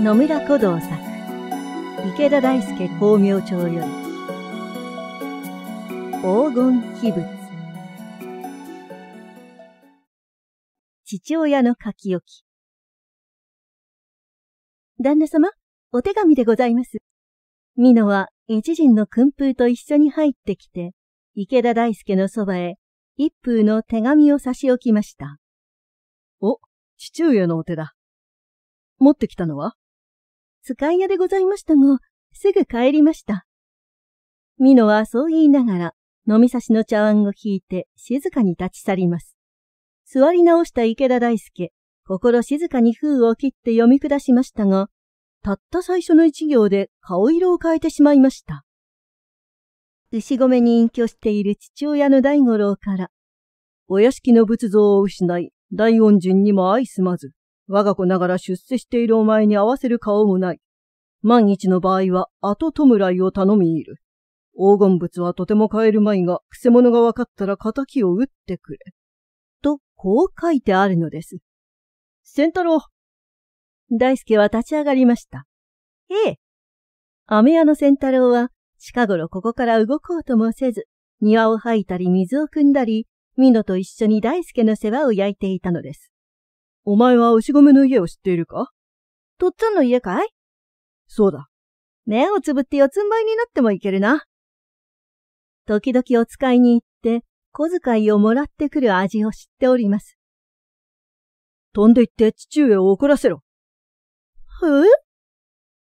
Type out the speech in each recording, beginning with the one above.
野村古道作池田大輔光明町より黄金秘仏父親の書き置き旦那様、お手紙でございます。美濃は一陣の訓風と一緒に入ってきて、池田大輔のそばへ一風の手紙を差し置きました。お、父上のお手だ。持ってきたのは使い屋でございましたが、すぐ帰りました。美濃はそう言いながら、飲み差しの茶碗を引いて静かに立ち去ります。座り直した池田大輔、心静かに封を切って読み下しましたが、たった最初の一行で顔色を変えてしまいました。牛込に隠居している父親の大五郎から、お屋敷の仏像を失い、大恩人にも相すまず、我が子ながら出世しているお前に合わせる顔もない。万一の場合は後弔いを頼みいる。黄金物はとても買えるまいが、癖せ者が分かったら仇を打ってくれ。と、こう書いてあるのです。仙太郎大輔は立ち上がりました。ええ。飴屋の仙太郎は、近頃ここから動こうともせず、庭を吐いたり水を汲んだり、美濃と一緒に大輔の世話を焼いていたのです。お前は牛込の家を知っているかとっつぁんの家かいそうだ。目をつぶって四つん這いになってもいけるな。時々お使いに行って小遣いをもらってくる味を知っております。飛んで行って父上を怒らせろ。え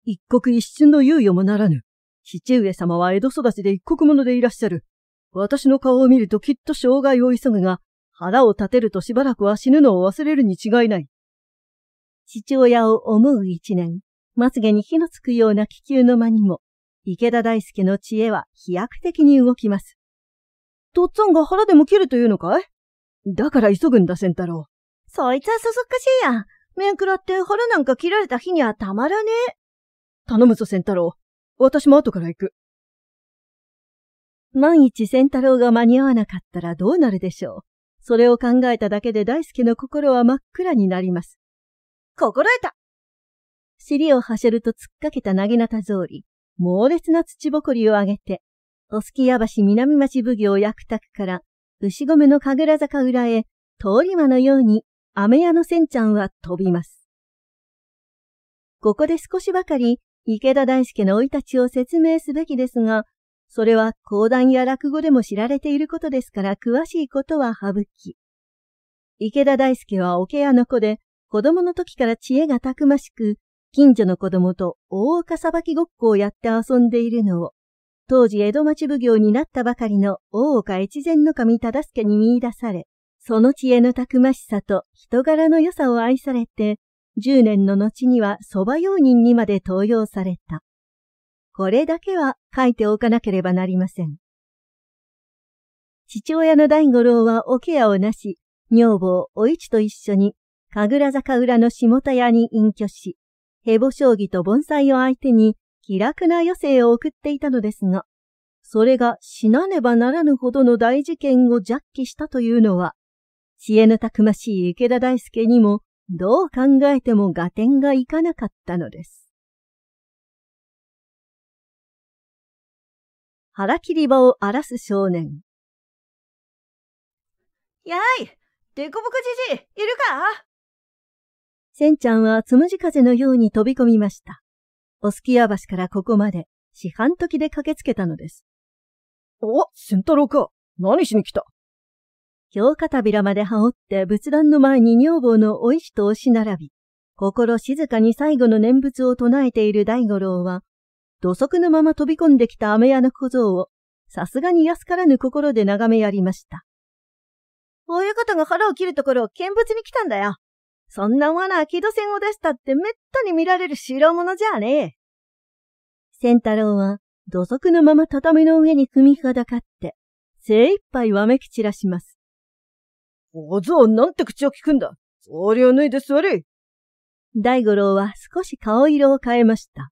一刻一瞬の猶予もならぬ。父上様は江戸育ちで一国者でいらっしゃる。私の顔を見るときっと障害を急ぐが、腹を立てるとしばらくは死ぬのを忘れるに違いない。父親を思う一年、まつげに火のつくような気球の間にも、池田大輔の知恵は飛躍的に動きます。とっつぁんが腹でも切るというのかいだから急ぐんだ、仙太郎。そいつはそそっかしいや。面食らって腹なんか切られた日にはたまらねえ。頼むぞ、仙太郎。私も後から行く。万一仙太郎が間に合わなかったらどうなるでしょう。それを考えただけで大輔の心は真っ暗になります。心得た尻をはしると突っかけた投げなたぞうり、猛烈な土ぼこりを上げて、おすきや橋南町奉行役宅から、牛込の神楽坂裏へ、通り魔のように、飴屋のせんちゃんは飛びます。ここで少しばかり、池田大輔の生い立ちを説明すべきですが、それは講談や落語でも知られていることですから詳しいことは省き。池田大輔は桶屋の子で、子供の時から知恵がたくましく、近所の子供と大岡さばきごっこをやって遊んでいるのを、当時江戸町奉行になったばかりの大岡越前の神忠助に見出され、その知恵のたくましさと人柄の良さを愛されて、10年の後には蕎麦用人にまで登用された。これだけは書いておかなければなりません。父親の大五郎はおケアをなし、女房お市と一緒に、神楽坂裏の下田屋に隠居し、ヘボ将棋と盆栽を相手に気楽な余生を送っていたのですが、それが死なねばならぬほどの大事件をジャッキしたというのは、知恵のたくましい池田大輔にもどう考えても合点がいかなかったのです。腹切り場を荒らす少年。やいデコボコじじい、いるかセンちゃんはつむじ風のように飛び込みました。おすきや橋からここまで、四半時で駆けつけたのです。お、センタロウか。何しに来た評価扉まで羽織って仏壇の前に女房のお石と押し並び、心静かに最後の念仏を唱えている大五郎は、土足のまま飛び込んできた飴屋の小僧を、さすがに安からぬ心で眺めやりました。親方が腹を切るところを見物に来たんだよ。そんな罠は木戸線を出したってめったに見られる代物じゃねえ。仙太郎は土足のまま畳の上に踏み裸だかって、精一杯わめき散らします。小僧なんて口を聞くんだ。草履を脱いで座れ。大五郎は少し顔色を変えました。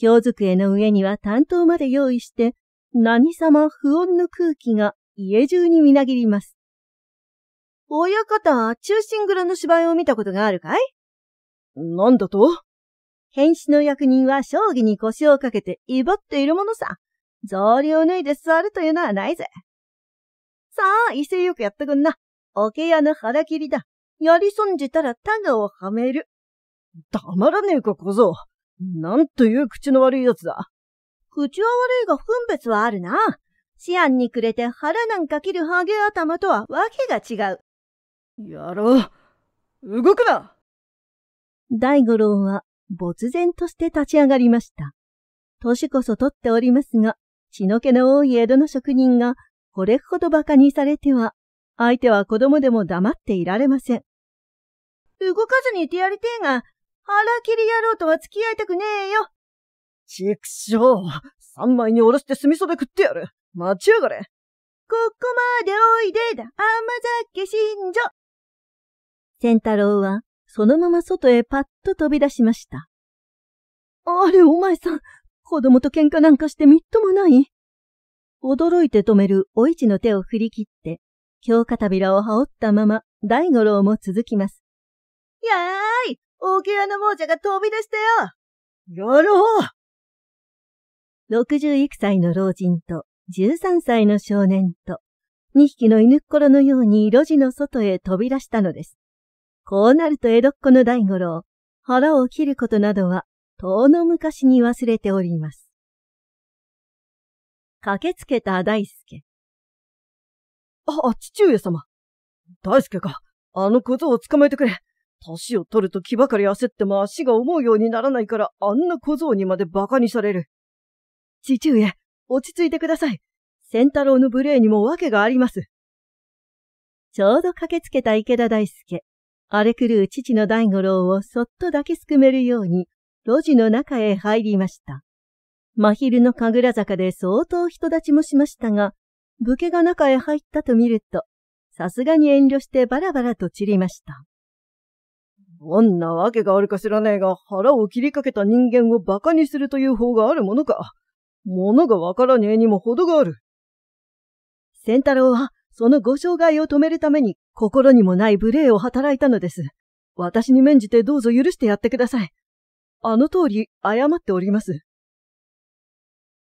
表机の上には担当まで用意して、何様不穏の空気が家中にみなぎります。親方、中心蔵の芝居を見たことがあるかいなんだと変死の役人は将棋に腰をかけて威張っているものさ。草履を脱いで座るというのはないぜ。さあ、威勢よくやってくんな。桶屋の腹切りだ。やり損じたらタガをはめる。黙らねえか、小僧。なんという口の悪い奴だ。口は悪いが分別はあるな。シアンにくれて腹なんか切るハゲ頭とはわけが違う。やろう。動くな大五郎は没然として立ち上がりました。年こそ取っておりますが、血の気の多い江戸の職人がこれほど馬鹿にされては、相手は子供でも黙っていられません。動かずにいてやりてえが、ら切り野郎とは付き合いたくねえよ。ちくしょう。三枚におろして酢袖で食ってやる。待ちやがれ。ここまでおいでだ、甘酒新女。仙太郎は、そのまま外へパッと飛び出しました。あれ、お前さん、子供と喧嘩なんかしてみっともない驚いて止めるお市の手を振り切って、強肩びらを羽織ったまま、大五郎も続きます。やーい大毛屋の亡者が飛び出したよやろう6 1歳の老人と13歳の少年と2匹の犬っころのように路地の外へ飛び出したのです。こうなると江戸っ子の大五郎、腹を切ることなどは、遠の昔に忘れております。駆けつけた大輔。あ、父上様。大輔か、あの小僧を捕まえてくれ。歳を取ると気ばかり焦っても足が思うようにならないからあんな小僧にまで馬鹿にされる。父上、落ち着いてください。仙太郎の無礼にも訳があります。ちょうど駆けつけた池田大輔。荒れ狂う父の大五郎をそっと抱きすくめるように、路地の中へ入りました。真昼の神楽坂で相当人立ちもしましたが、武家が中へ入ったと見ると、さすがに遠慮してバラバラと散りました。どんなわけがあるか知らねえが、腹を切りかけた人間を馬鹿にするという方があるものか。ものがわからねえにも程がある。仙太郎は、そのご障害を止めるために、心にもない無礼を働いたのです。私に免じてどうぞ許してやってください。あの通り、謝っております。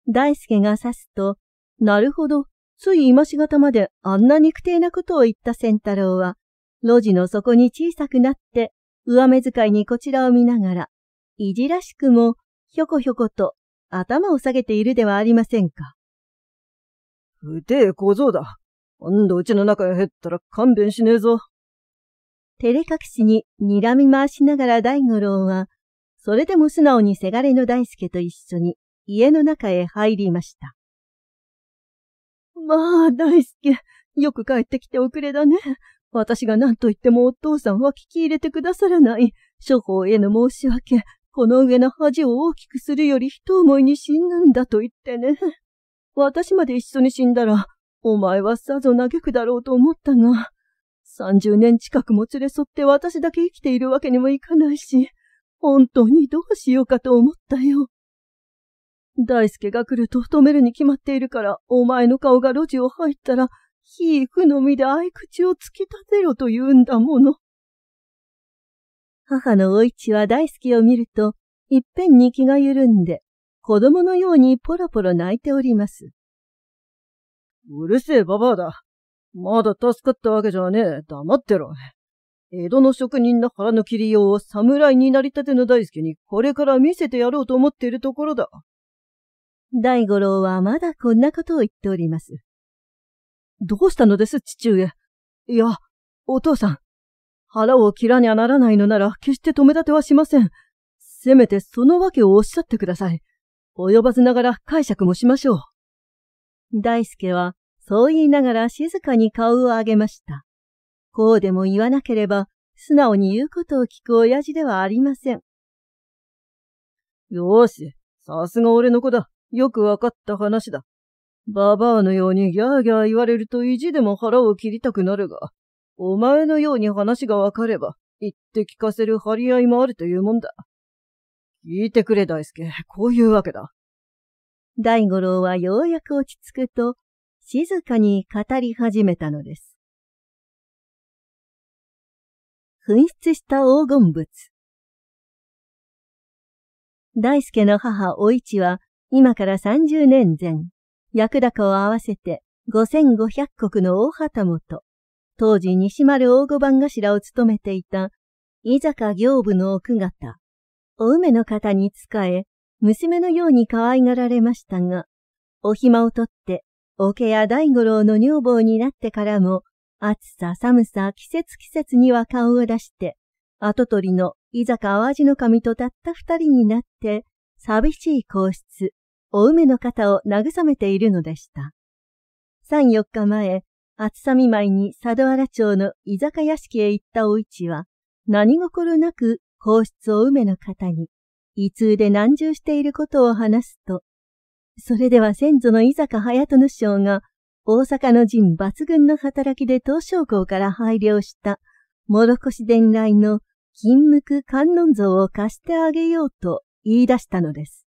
大輔が刺すと、なるほど、つい今しがたまであんな肉体なことを言った仙太郎は、路地の底に小さくなって上目遣いにこちらを見ながら、いじらしくも、ひょこひょこと頭を下げているではありませんか。うてえ小僧だ。今度うちの中へ入ったら勘弁しねえぞ。照れ隠しに睨み回しながら大五郎は、それでも素直にせがれの大輔と一緒に家の中へ入りました。まあ、大輔、よく帰ってきておくれだね。私が何と言ってもお父さんは聞き入れてくださらない。処方への申し訳、この上の恥を大きくするより一思いに死ぬんだと言ってね。私まで一緒に死んだら、お前はさぞ嘆くだろうと思ったが、30年近くも連れ添って私だけ生きているわけにもいかないし、本当にどうしようかと思ったよ。大輔が来ると止めるに決まっているから、お前の顔が路地を入ったら、皮膚のみで合い口を突き立てろと言うんだもの。母のお市は大きを見ると、いっぺんに気が緩んで、子供のようにポロポロ泣いております。うるせえババアだ。まだ助かったわけじゃねえ。黙ってろ。江戸の職人の腹の切りようを侍になりたての大介にこれから見せてやろうと思っているところだ。大五郎はまだこんなことを言っております。どうしたのです、父上。いや、お父さん。腹を切らにゃならないのなら、決して止め立てはしません。せめてその訳をおっしゃってください。及ばずながら解釈もしましょう。大輔は、そう言いながら静かに顔を上げました。こうでも言わなければ、素直に言うことを聞く親父ではありません。よーし、さすが俺の子だ。よくわかった話だ。ババアのようにギャーギャー言われると意地でも腹を切りたくなるが、お前のように話がわかれば、言って聞かせる張り合いもあるというもんだ。聞いてくれ大輔、こういうわけだ。大五郎はようやく落ち着くと、静かに語り始めたのです。紛失した黄金物。大輔の母お市は、今から30年前、役高を合わせて五千五百国の大旗本、当時西丸大御番頭を務めていた、伊坂行部の奥方、お梅の方に仕え、娘のように可愛がられましたが、お暇をとって、桶や大五郎の女房になってからも、暑さ寒さ季節季節には顔を出して、後取りの伊坂淡路の神とたった二人になって、寂しい皇室、お梅の方を慰めているのでした。三四日前、厚さ見舞いに佐渡原町の居酒屋敷へ行ったお市は、何心なく皇室お梅の方に、胃痛で難住していることを話すと、それでは先祖の伊坂隼人の将が、大阪の陣抜群の働きで東証校から配慮した、諸越伝来の金無垢観音像を貸してあげようと言い出したのです。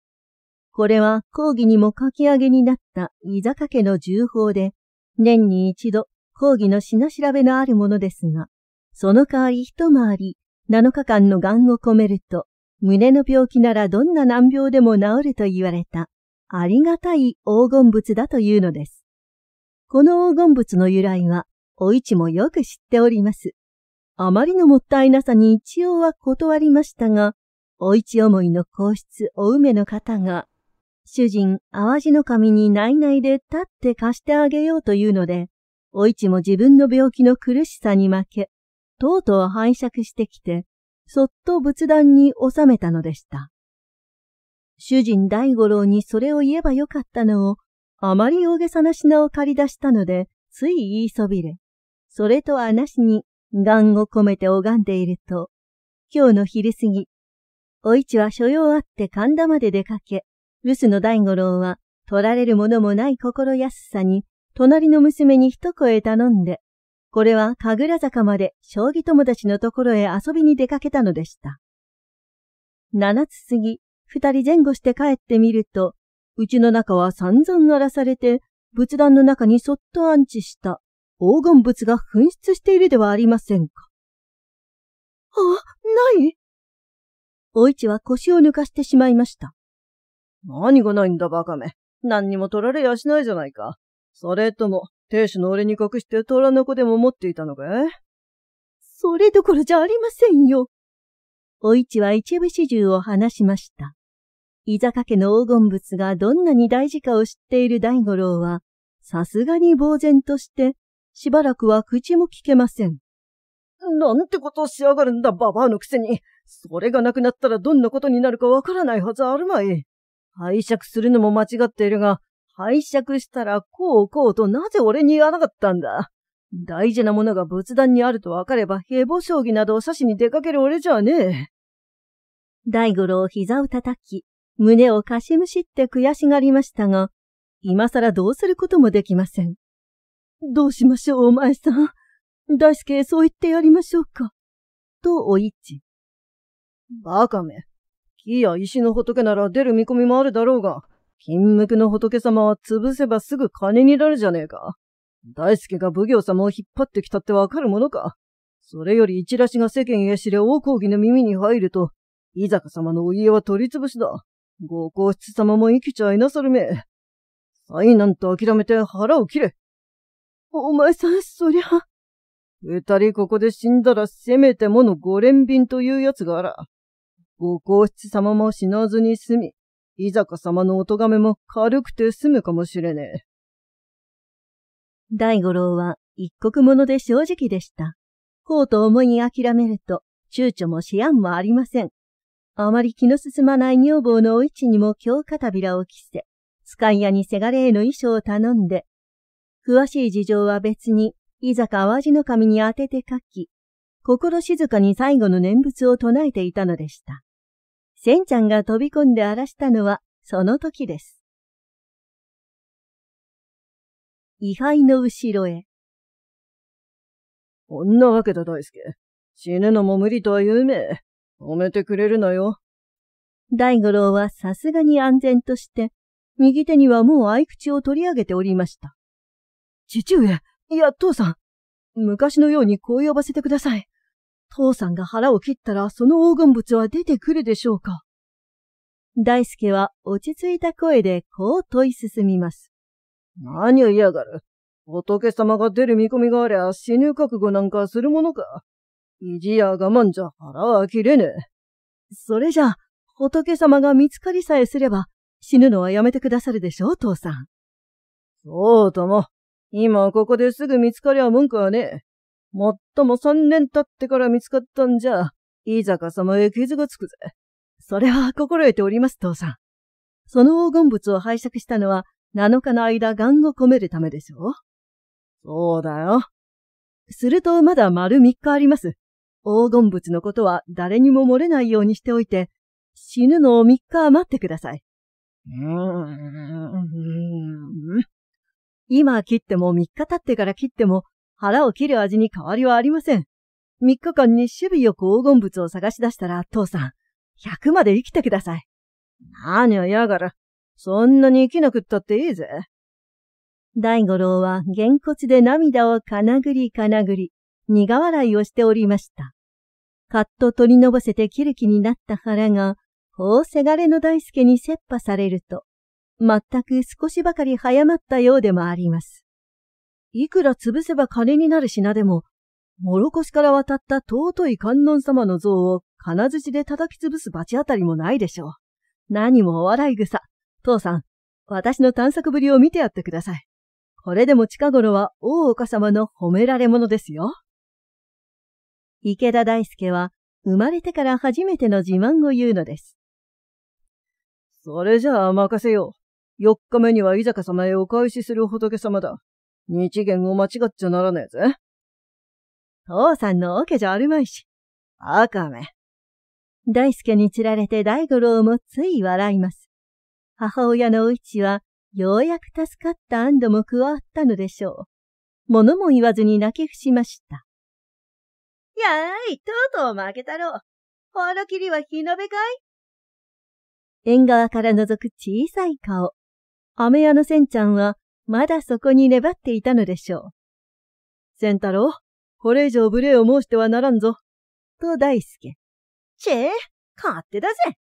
これは講義にも書き上げになった居坂家の重宝で、年に一度講義の品調べのあるものですが、その代わり一回り7日間の癌を込めると、胸の病気ならどんな難病でも治ると言われた、ありがたい黄金物だというのです。この黄金物の由来は、お市もよく知っております。あまりのもったいなさに一応は断りましたが、お市思いの皇室お梅の方が主人、淡路の神に内々で立って貸してあげようというので、お市も自分の病気の苦しさに負け、とうとう拝借してきて、そっと仏壇に収めたのでした。主人大五郎にそれを言えばよかったのを、あまり大げさな品を借り出したので、つい言いそびれ、それとはなしに、願を込めて拝んでいると、今日の昼過ぎ、お市は所用あって神田まで出かけ、留守の大五郎は、取られるものもない心安さに、隣の娘に一声頼んで、これは神楽坂まで将棋友達のところへ遊びに出かけたのでした。七つ過ぎ、二人前後して帰ってみると、うちの中は散々荒らされて、仏壇の中にそっと安置した黄金仏が紛失しているではありませんか。あ、ないお市は腰を抜かしてしまいました。何がないんだ、バカめ。何にも取られやしないじゃないか。それとも、亭主の俺に隠して虎の子でも持っていたのかいそれどころじゃありませんよ。お市は一部始終を話しました。居酒家の黄金物がどんなに大事かを知っている大五郎は、さすがに呆然として、しばらくは口も聞けません。なんてことをしやがるんだ、ババアのくせに。それがなくなったらどんなことになるかわからないはずあるまい。拝借するのも間違っているが、拝借したらこうこうとなぜ俺に言わなかったんだ。大事なものが仏壇にあるとわかれば、ヘボ将棋などを指しに出かける俺じゃねえ。大五郎膝を叩き、胸をかしむしって悔しがりましたが、今更どうすることもできません。どうしましょう、お前さん。大輔へそう言ってやりましょうか。と、おいち。バカめ。木や石の仏なら出る見込みもあるだろうが、金無垢の仏様は潰せばすぐ金になるじゃねえか。大輔が奉行様を引っ張ってきたってわかるものか。それより一らしが世間へ知れ大講義の耳に入ると、伊坂様のお家は取り潰しだ。ご皇室様も生きちゃいなさるめ。災難と諦めて腹を切れ。お前さん、そりゃ。二人ここで死んだらせめてもの五連便というやつがあら。ご皇室様も死なずに済み、いざか様のお咎めも軽くて済むかもしれねえ。大五郎は一刻者で正直でした。こうと思い諦めると、躊躇も思案もありません。あまり気の進まない女房のお市にも強肩びらを着せ、使い屋にせがれへの衣装を頼んで、詳しい事情は別に、いざか淡路の神に当てて書き、心静かに最後の念仏を唱えていたのでした。センちゃんが飛び込んで荒らしたのはその時です。位牌の後ろへ。こんなわけだ大輔。死ぬのも無理とは言うめえ。褒めてくれるなよ。大五郎はさすがに安全として、右手にはもう合口を取り上げておりました。父上、いや父さん、昔のようにこう呼ばせてください。父さんが腹を切ったらその黄金物は出てくるでしょうか大輔は落ち着いた声でこう問い進みます。何を嫌がる仏様が出る見込みがありゃ死ぬ覚悟なんかするものか。意地や我慢じゃ腹は切れねえ。それじゃ、仏様が見つかりさえすれば死ぬのはやめてくださるでしょう、父さん。そうとも。今ここですぐ見つかりゃ文句はねえ。もっとも三年経ってから見つかったんじゃ、いざかさまへ傷がつくぜ。それは心得ております、父さん。その黄金物を拝借したのは、七日の間、願を込めるためでしょうそうだよ。すると、まだ丸三日あります。黄金物のことは誰にも漏れないようにしておいて、死ぬのを三日待ってください。今切っても三日経ってから切っても、腹を切る味に変わりはありません。三日間に守備よく黄金物を探し出したら、父さん、百まで生きてください。何をやがら、そんなに生きなくったっていいぜ。大五郎は、げんこで涙をかなぐりかなぐり、苦笑いをしておりました。カッと取りのぼせて切る気になった腹が、大うせがれの大助に切羽されると、全く少しばかり早まったようでもあります。いくら潰せば金になる品でも、もろこしから渡った尊い観音様の像を金槌で叩き潰す罰当たりもないでしょう。何もお笑い草。父さん、私の探索ぶりを見てやってください。これでも近頃は大岡様の褒められ者ですよ。池田大輔は生まれてから初めての自慢を言うのです。それじゃあ任せよう。4日目には伊坂様へお返しする仏様だ。日次元を間違っちゃならねえぜ。父さんのオケじゃあるまいし。あカめ。大輔に釣られて大五郎もつい笑います。母親のお市は、ようやく助かった安堵も加わったのでしょう。物も言わずに泣き伏しました。やーい、とうとう負けたろう。ほらきりは日のべかい縁側から覗く小さい顔。飴屋のせんちゃんはまだそこに粘っていたのでしょう。仙太郎、これ以上無礼を申してはならんぞ。と大輔。ちえ、勝手だぜ。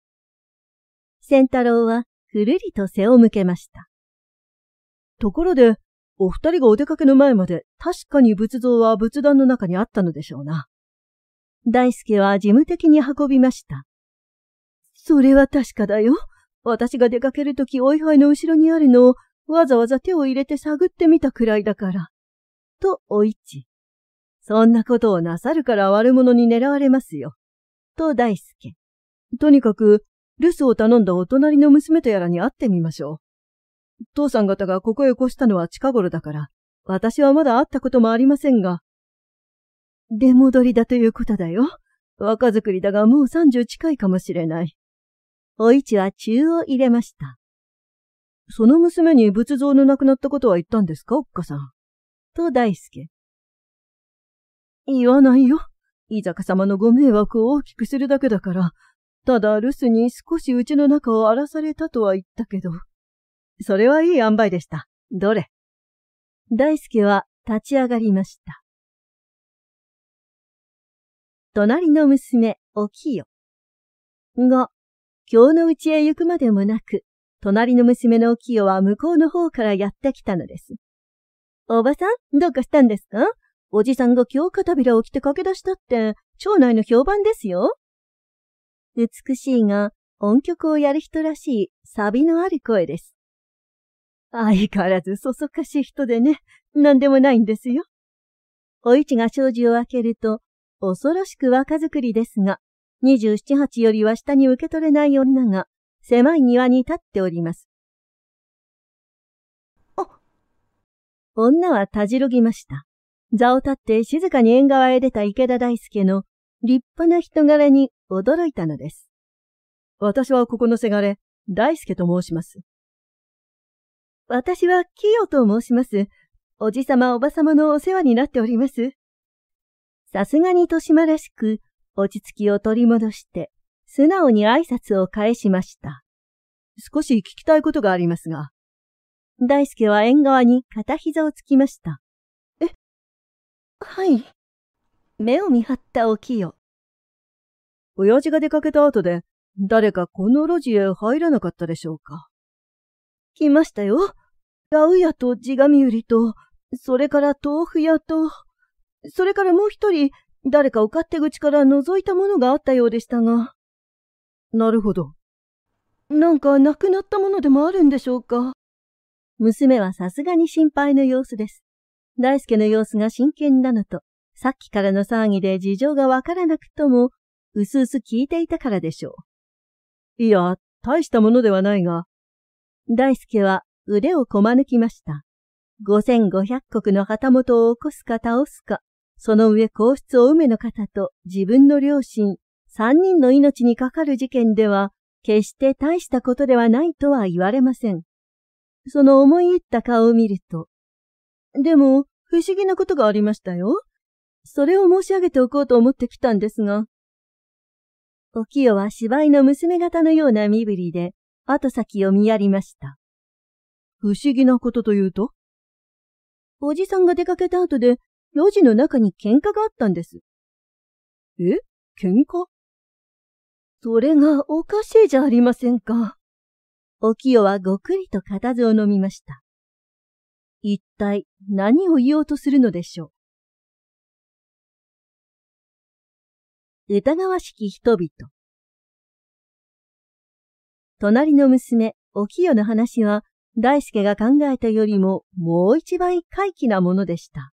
仙太郎はふるりと背を向けました。ところで、お二人がお出かけの前まで確かに仏像は仏壇の中にあったのでしょうな。大輔は事務的に運びました。それは確かだよ。私が出かけるときお祝いの後ろにあるのをわざわざ手を入れて探ってみたくらいだから。と、お市。そんなことをなさるから悪者に狙われますよ。と、大輔。とにかく、留守を頼んだお隣の娘とやらに会ってみましょう。父さん方がここへ越したのは近頃だから、私はまだ会ったこともありませんが。出戻りだということだよ。若作りだがもう30近いかもしれない。お市は中を入れました。その娘に仏像の亡くなったことは言ったんですか、おっかさん。と大輔。言わないよ。伊坂様のご迷惑を大きくするだけだから。ただ、留守に少しうちの中を荒らされたとは言ったけど。それはいい塩梅でした。どれ大輔は立ち上がりました。隣の娘、おきよ。が、今日のうちへ行くまでもなく、隣の娘の清は向こうの方からやってきたのです。おばさん、どうかしたんですかおじさんが今日片びらを着て駆け出したって、町内の評判ですよ。美しいが、音曲をやる人らしい、サビのある声です。相変わらずそそかしい人でね、何でもないんですよ。お市が障子を開けると、恐ろしく若作りですが、27、8よりは下に受け取れない女が、狭い庭に立っております。あ女はたじろぎました。座を立って静かに縁側へ出た池田大輔の立派な人柄に驚いたのです。私はここのせがれ、大輔と申します。私は清と申します。おじさまおばさまのお世話になっております。さすがに豊島らしく、落ち着きを取り戻して、素直に挨拶を返しました。少し聞きたいことがありますが。大輔は縁側に片膝をつきました。え、はい。目を見張ったお清。親父が出かけた後で、誰かこの路地へ入らなかったでしょうか。来ましたよ。ラウヤと地神売りと、それから豆腐屋と、それからもう一人、誰かを勝手口から覗いたものがあったようでしたが。なるほど。なんか亡くなったものでもあるんでしょうか娘はさすがに心配の様子です。大輔の様子が真剣なのと、さっきからの騒ぎで事情がわからなくとも、うすうす聞いていたからでしょう。いや、大したものではないが。大輔は腕をこま抜きました。五千五百国の旗本を起こすか倒すか、その上皇室お梅の方と自分の両親、3人の命にかかる事件では、決して大したことではないとは言われません。その思い入った顔を見ると。でも、不思議なことがありましたよ。それを申し上げておこうと思ってきたんですが。お清は芝居の娘方のような身振りで、後先を見やりました。不思議なことというとおじさんが出かけた後で、路地の中に喧嘩があったんです。え喧嘩それがおかしいじゃありませんか。お清はごくりと固唾を飲みました。一体何を言おうとするのでしょう。疑わしき人々。隣の娘、お清の話は、大輔が考えたよりももう一倍怪奇なものでした。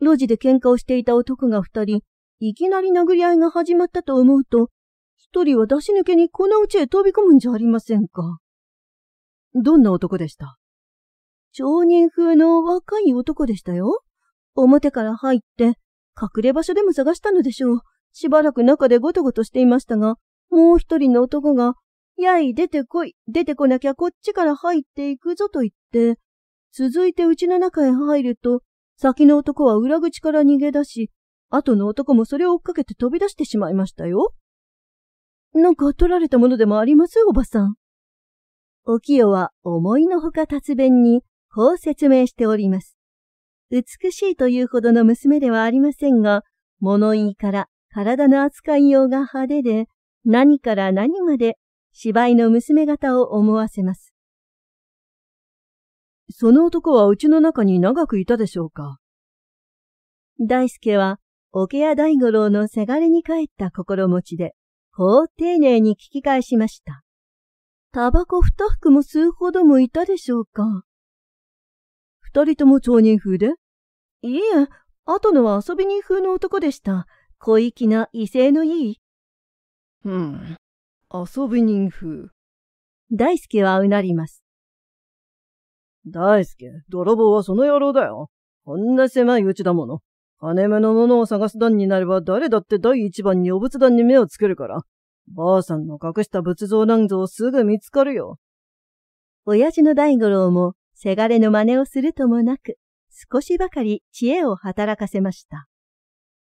路地で喧嘩をしていた男が二人、いきなり殴り合いが始まったと思うと、一人は出し抜けにこの家へ飛び込むんじゃありませんか。どんな男でした町人風の若い男でしたよ。表から入って、隠れ場所でも探したのでしょう。しばらく中でごとごとしていましたが、もう一人の男が、やい、出てこい、出てこなきゃこっちから入っていくぞと言って、続いて家の中へ入ると、先の男は裏口から逃げ出し、後の男もそれを追っかけて飛び出してしまいましたよ。なんか取られたものでもありますおばさん。お清は思いのほか達弁に、こう説明しております。美しいというほどの娘ではありませんが、物言いから体の扱いようが派手で、何から何まで芝居の娘方を思わせます。その男はうちの中に長くいたでしょうか大輔は、桶屋大五郎のせがれに帰った心持ちで、こう丁寧に聞き返しました。タバコ二服も吸うほどもいたでしょうか二人とも町人風でいいえ、後のは遊び人風の男でした。小粋な威勢のいい。うん、遊び人風。大輔はうなります。大輔、泥棒はその野郎だよ。こんな狭いうちだもの。金目のものを探す段になれば誰だって第一番にお仏壇に目をつけるから。ばあさんの隠した仏像なんぞすぐ見つかるよ。親父の大五郎も、せがれの真似をするともなく、少しばかり知恵を働かせました。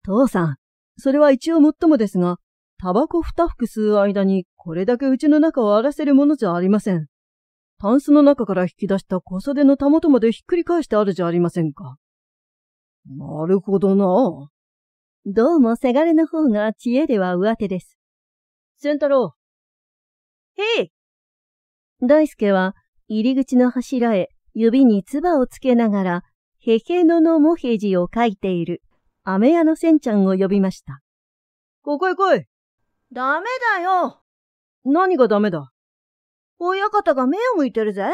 父さん、それは一応もっともですが、タバコ二服吸う間にこれだけうちの中を荒らせるものじゃありません。タンスの中から引き出した小袖のたもとまでひっくり返してあるじゃありませんか。なるほどな。どうも、せがれの方が知恵では上手です。仙太郎。へい大輔は入り口の柱へ指に唾をつけながら、へへののもへじを書いている、飴屋のせんちゃんを呼びました。ここへ来い。ダメだよ。何がダメだ親方が目を向いてるぜ。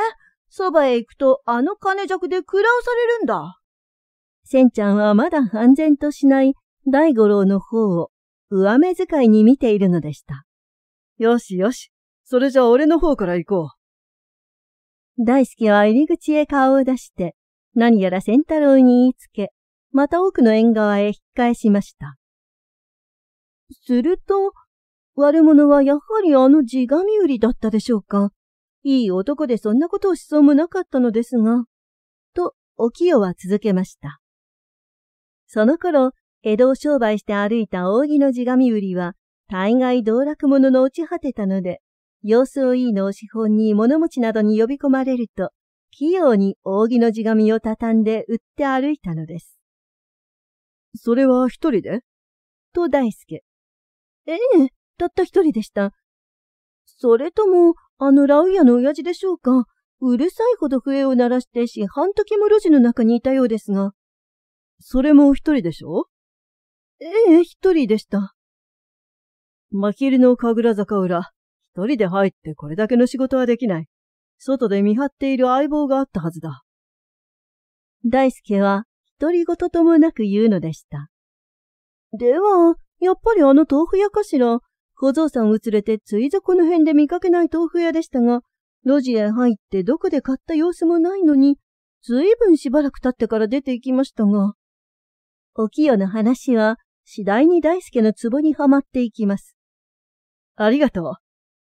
そばへ行くとあの金弱で食らわされるんだ。センちゃんはまだ安全としない大五郎の方を上目遣いに見ているのでした。よしよし、それじゃあ俺の方から行こう。大輔は入り口へ顔を出して、何やら仙太郎に言いつけ、また奥の縁側へ引き返しました。すると、悪者はやはりあの地神売りだったでしょうか。いい男でそんなことをしそうもなかったのですが、と、お清は続けました。その頃、江戸を商売して歩いた扇の地紙売りは、大概道楽者の落ち果てたので、様子をいいのを資本に物持ちなどに呼び込まれると、器用に扇の地紙を畳んで売って歩いたのです。それは一人でと大輔。ええ、たった一人でした。それとも、あのラウヤの親父でしょうかうるさいほど笛を鳴らして四半時も路地の中にいたようですが。それも一人でしょええ、一人でした。真昼の神楽坂裏、一人で入ってこれだけの仕事はできない。外で見張っている相棒があったはずだ。大輔は独り言ともなく言うのでした。では、やっぱりあの豆腐屋かしら。小僧さんを連れてついぞこの辺で見かけない豆腐屋でしたが、路地へ入ってどこで買った様子もないのに、ずいぶんしばらく経ってから出て行きましたが。お清の話は次第に大輔の壺にはまっていきます。ありがとう。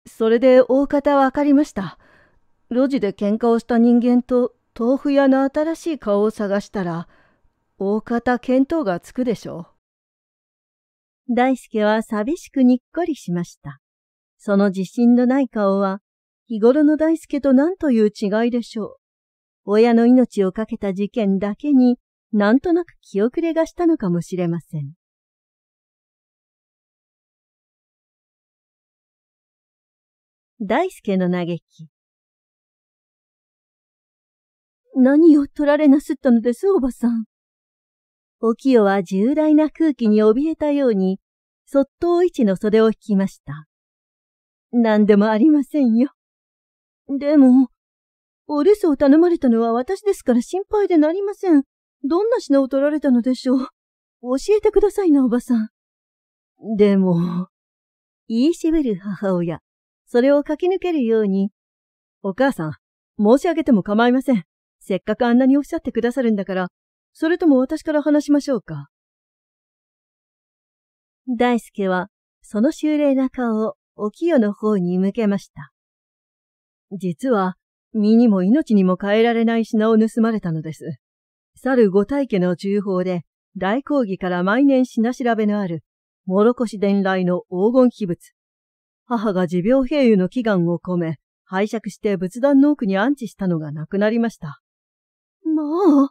それで大方わかりました。路地で喧嘩をした人間と豆腐屋の新しい顔を探したら、大方見当がつくでしょう。大介は寂しくにっこりしました。その自信のない顔は、日頃の大輔と何という違いでしょう。親の命をかけた事件だけになんとなく気遅れがしたのかもしれません。大輔の嘆き。何を取られなすったのです、おばさん。お清は重大な空気に怯えたように、そっとお市の袖を引きました。何でもありませんよ。でも、お留守を頼まれたのは私ですから心配でなりません。どんな品を取られたのでしょう。教えてくださいな、おばさん。でも、言いしぶる母親。それを駆け抜けるように、お母さん、申し上げても構いません。せっかくあんなにおっしゃってくださるんだから、それとも私から話しましょうか。大輔は、その秀麗な顔をお清の方に向けました。実は、身にも命にも変えられない品を盗まれたのです。る五体家の重宝で、大講義から毎年品調べのある、諸越伝来の黄金秘仏。母が持病併誘の祈願を込め、拝借して仏壇の奥に安置したのがなくなりました。もう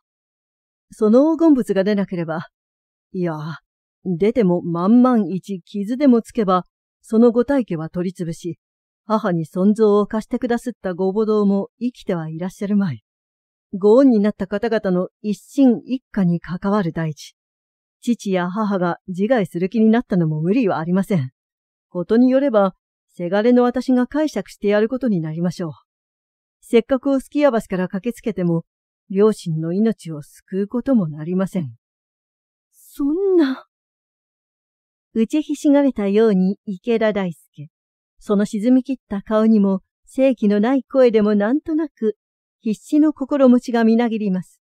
その黄金物が出なければ、いや、出ても万々一傷でもつけば、そのご体家は取り潰し、母に尊像を貸してくだすったご母堂も生きてはいらっしゃるまい。ご恩になった方々の一心一家に関わる大事。父や母が自害する気になったのも無理はありません。ことによれば、せがれの私が解釈してやることになりましょう。せっかくをスキヤ橋から駆けつけても、両親の命を救うこともなりません。そんな。打ちひしがれたように池田大介。その沈み切った顔にも、正気のない声でもなんとなく必死の心持ちがみなぎります。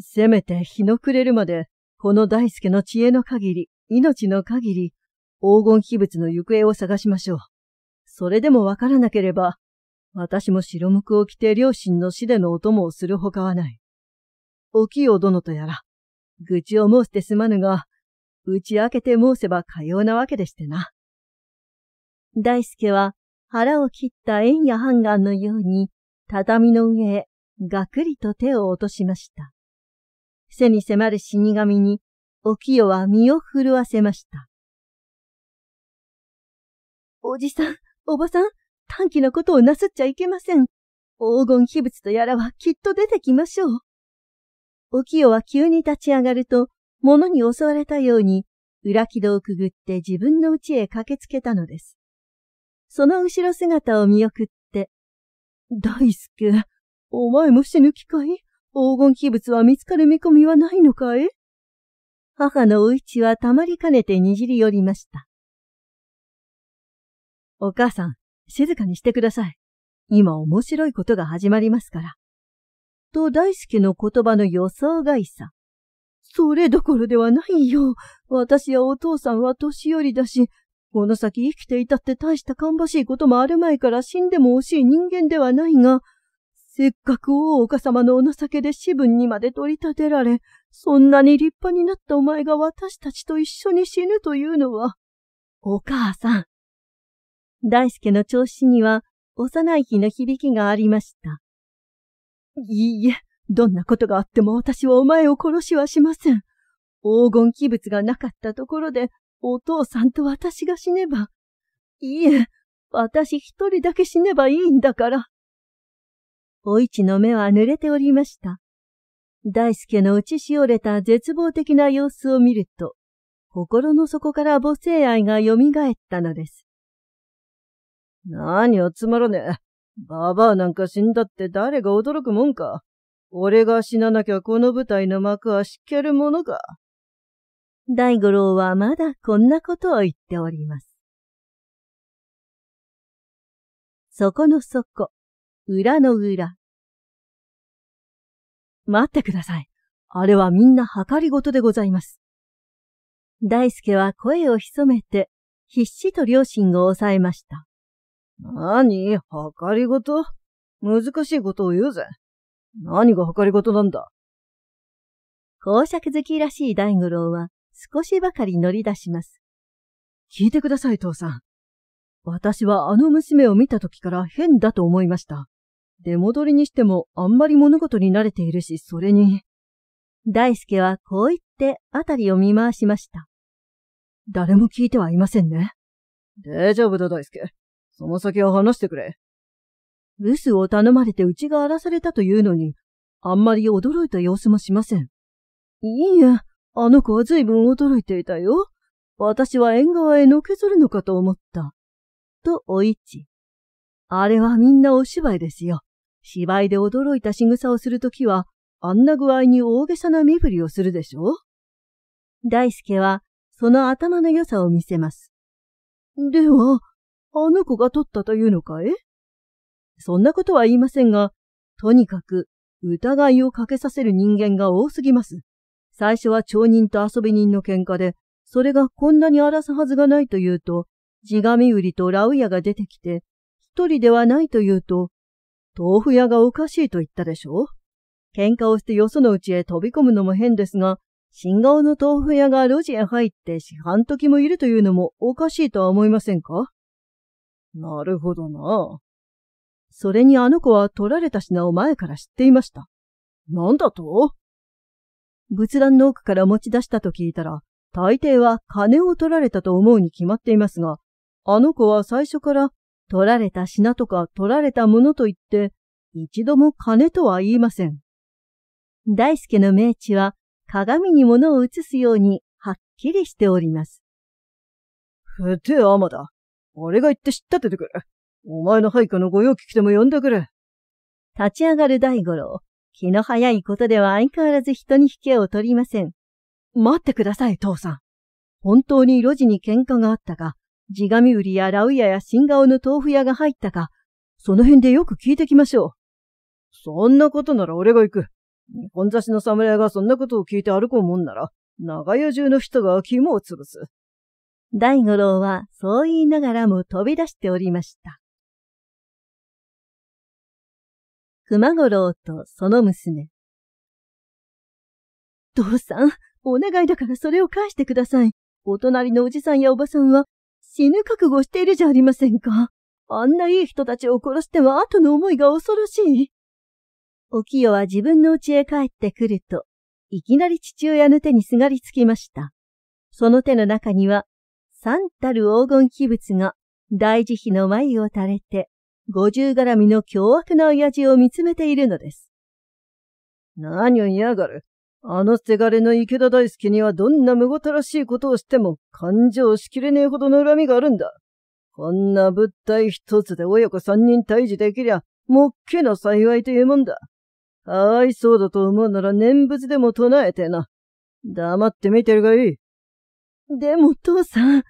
せめて日の暮れるまで、この大輔の知恵の限り、命の限り、黄金秘仏の行方を探しましょう。それでもわからなければ、私も白目を着て両親の死でのお供をするほかはない。お清殿とやら、愚痴を申してすまぬが、打ち明けて申せばかようなわけでしてな。大輔は腹を切った円や半眼のように畳の上へがくりと手を落としました。背に迫る死神に、お清は身を震わせました。おじさん、おばさん、短期のことをなすっちゃいけません。黄金秘仏とやらはきっと出てきましょう。お清は急に立ち上がると、物に襲われたように、裏木戸をくぐって自分の家へ駆けつけたのです。その後ろ姿を見送っ大輔、お前も死ぬ気かい黄金器物は見つかる見込みはないのかい母のお市はたまりかねてにじり寄りました。お母さん、静かにしてください。今面白いことが始まりますから。と大介の言葉の予想外さ。それどころではないよ。私やお父さんは年寄りだし、この先生きていたって大した芳しいこともあるまいから死んでも惜しい人間ではないが、せっかく大岡様のお情けで死分にまで取り立てられ、そんなに立派になったお前が私たちと一緒に死ぬというのは、お母さん。大輔の調子には幼い日の響きがありました。いいえ、どんなことがあっても私はお前を殺しはしません。黄金器物がなかったところでお父さんと私が死ねば。いえ、私一人だけ死ねばいいんだから。お市の目は濡れておりました。大輔の打ちしおれた絶望的な様子を見ると、心の底から母性愛が蘇ったのです。何をつまらねえ。ババアなんか死んだって誰が驚くもんか。俺が死ななきゃこの舞台の幕はっけるものか。大五郎はまだこんなことを言っております。そこの底、裏の裏。待ってください。あれはみんな計りごとでございます。大輔は声を潜めて、必死と両親を抑えました。何計りごと難しいことを言うぜ。何が計りごとなんだ公爵好きらしい大五郎は、少しばかり乗り出します。聞いてください、父さん。私はあの娘を見た時から変だと思いました。出戻りにしてもあんまり物事に慣れているし、それに。大輔はこう言ってあたりを見回しました。誰も聞いてはいませんね。大丈夫だ、大輔。その先を話してくれ。留守を頼まれてうちが荒らされたというのに、あんまり驚いた様子もしません。いいえ、あの子は随分驚いていたよ。私は縁側へのけぞるのかと思った。と、お市。あれはみんなお芝居ですよ。芝居で驚いた仕草をするときは、あんな具合に大げさな身振りをするでしょ大輔は、その頭の良さを見せます。では、あの子が取ったというのかいそんなことは言いませんが、とにかく疑いをかけさせる人間が多すぎます。最初は町人と遊び人の喧嘩で、それがこんなに荒らすはずがないと言うと、地紙売りとラウヤが出てきて、一人ではないと言うと、豆腐屋がおかしいと言ったでしょ喧嘩をしてよそのうちへ飛び込むのも変ですが、新顔の豆腐屋が路地へ入って四半時もいるというのもおかしいとは思いませんかなるほどな。それにあの子は取られた品を前から知っていました。なんだと仏壇の奥から持ち出したと聞いたら、大抵は金を取られたと思うに決まっていますが、あの子は最初から取られた品とか取られたものと言って、一度も金とは言いません。大輔の名地は鏡に物を映すようにはっきりしております。ふてあまだ。俺が言って知ったててくれ。お前の配下の御用聞きても呼んでくれ。立ち上がる大五郎。気の早いことでは相変わらず人に引けを取りません。待ってください、父さん。本当に路地に喧嘩があったか、地紙売りやラウヤや新顔の豆腐屋が入ったか、その辺でよく聞いてきましょう。そんなことなら俺が行く。日本雑誌の侍がそんなことを聞いて歩こうもんなら、長屋中の人が肝を潰す。大五郎はそう言いながらも飛び出しておりました。熊五郎とその娘。父さん、お願いだからそれを返してください。お隣のおじさんやおばさんは死ぬ覚悟しているじゃありませんか。あんないい人たちを殺しては後の思いが恐ろしい。お清は自分の家へ帰ってくると、いきなり父親の手にすがりつきました。その手の中には、三たる黄金器物が大慈悲の眉を垂れて、五十絡みの凶悪な親父を見つめているのです。何を嫌がる。あのせがれの池田大輔にはどんなむごたらしいことをしても感情しきれねえほどの恨みがあるんだ。こんな物体一つで親子三人退治できりゃ、もっけな幸いというもんだ。かわいそうだと思うなら念仏でも唱えてな。黙って見てるがいい。でも父さん、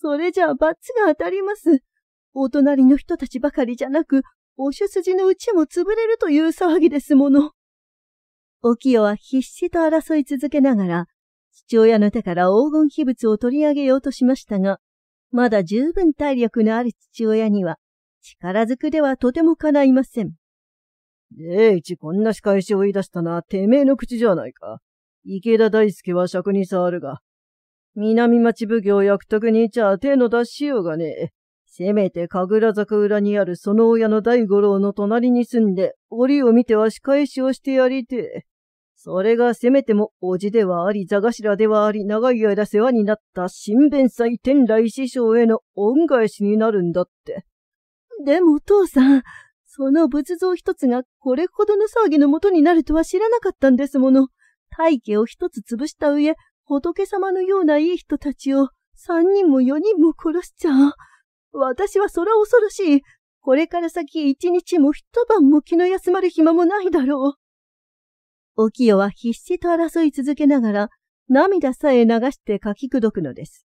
それじゃ罰が当たります。お隣の人たちばかりじゃなく、お主筋のうちも潰れるという騒ぎですもの。お清は必死と争い続けながら、父親の手から黄金秘仏を取り上げようとしましたが、まだ十分体力のある父親には、力ずくではとても叶いません。ねえ、一こんな仕返しを言い出したのはてめえの口じゃないか。池田大輔は尺に触るが、南町奉行役得にいちゃ手の出しようがねえ。せめて神楽坂裏にあるその親の大五郎の隣に住んで、折を見ては仕返しをしてやりて。それがせめても、おじではあり、座頭ではあり、長い間世話になった新弁祭天来師匠への恩返しになるんだって。でもお父さん、その仏像一つがこれほどの騒ぎのもとになるとは知らなかったんですもの。大家を一つ潰した上、仏様のようないい人たちを三人も四人も殺しちゃう。私はそら恐ろしい。これから先一日も一晩も気の休まる暇もないだろう。お清は必死と争い続けながら、涙さえ流して書きくどくのです。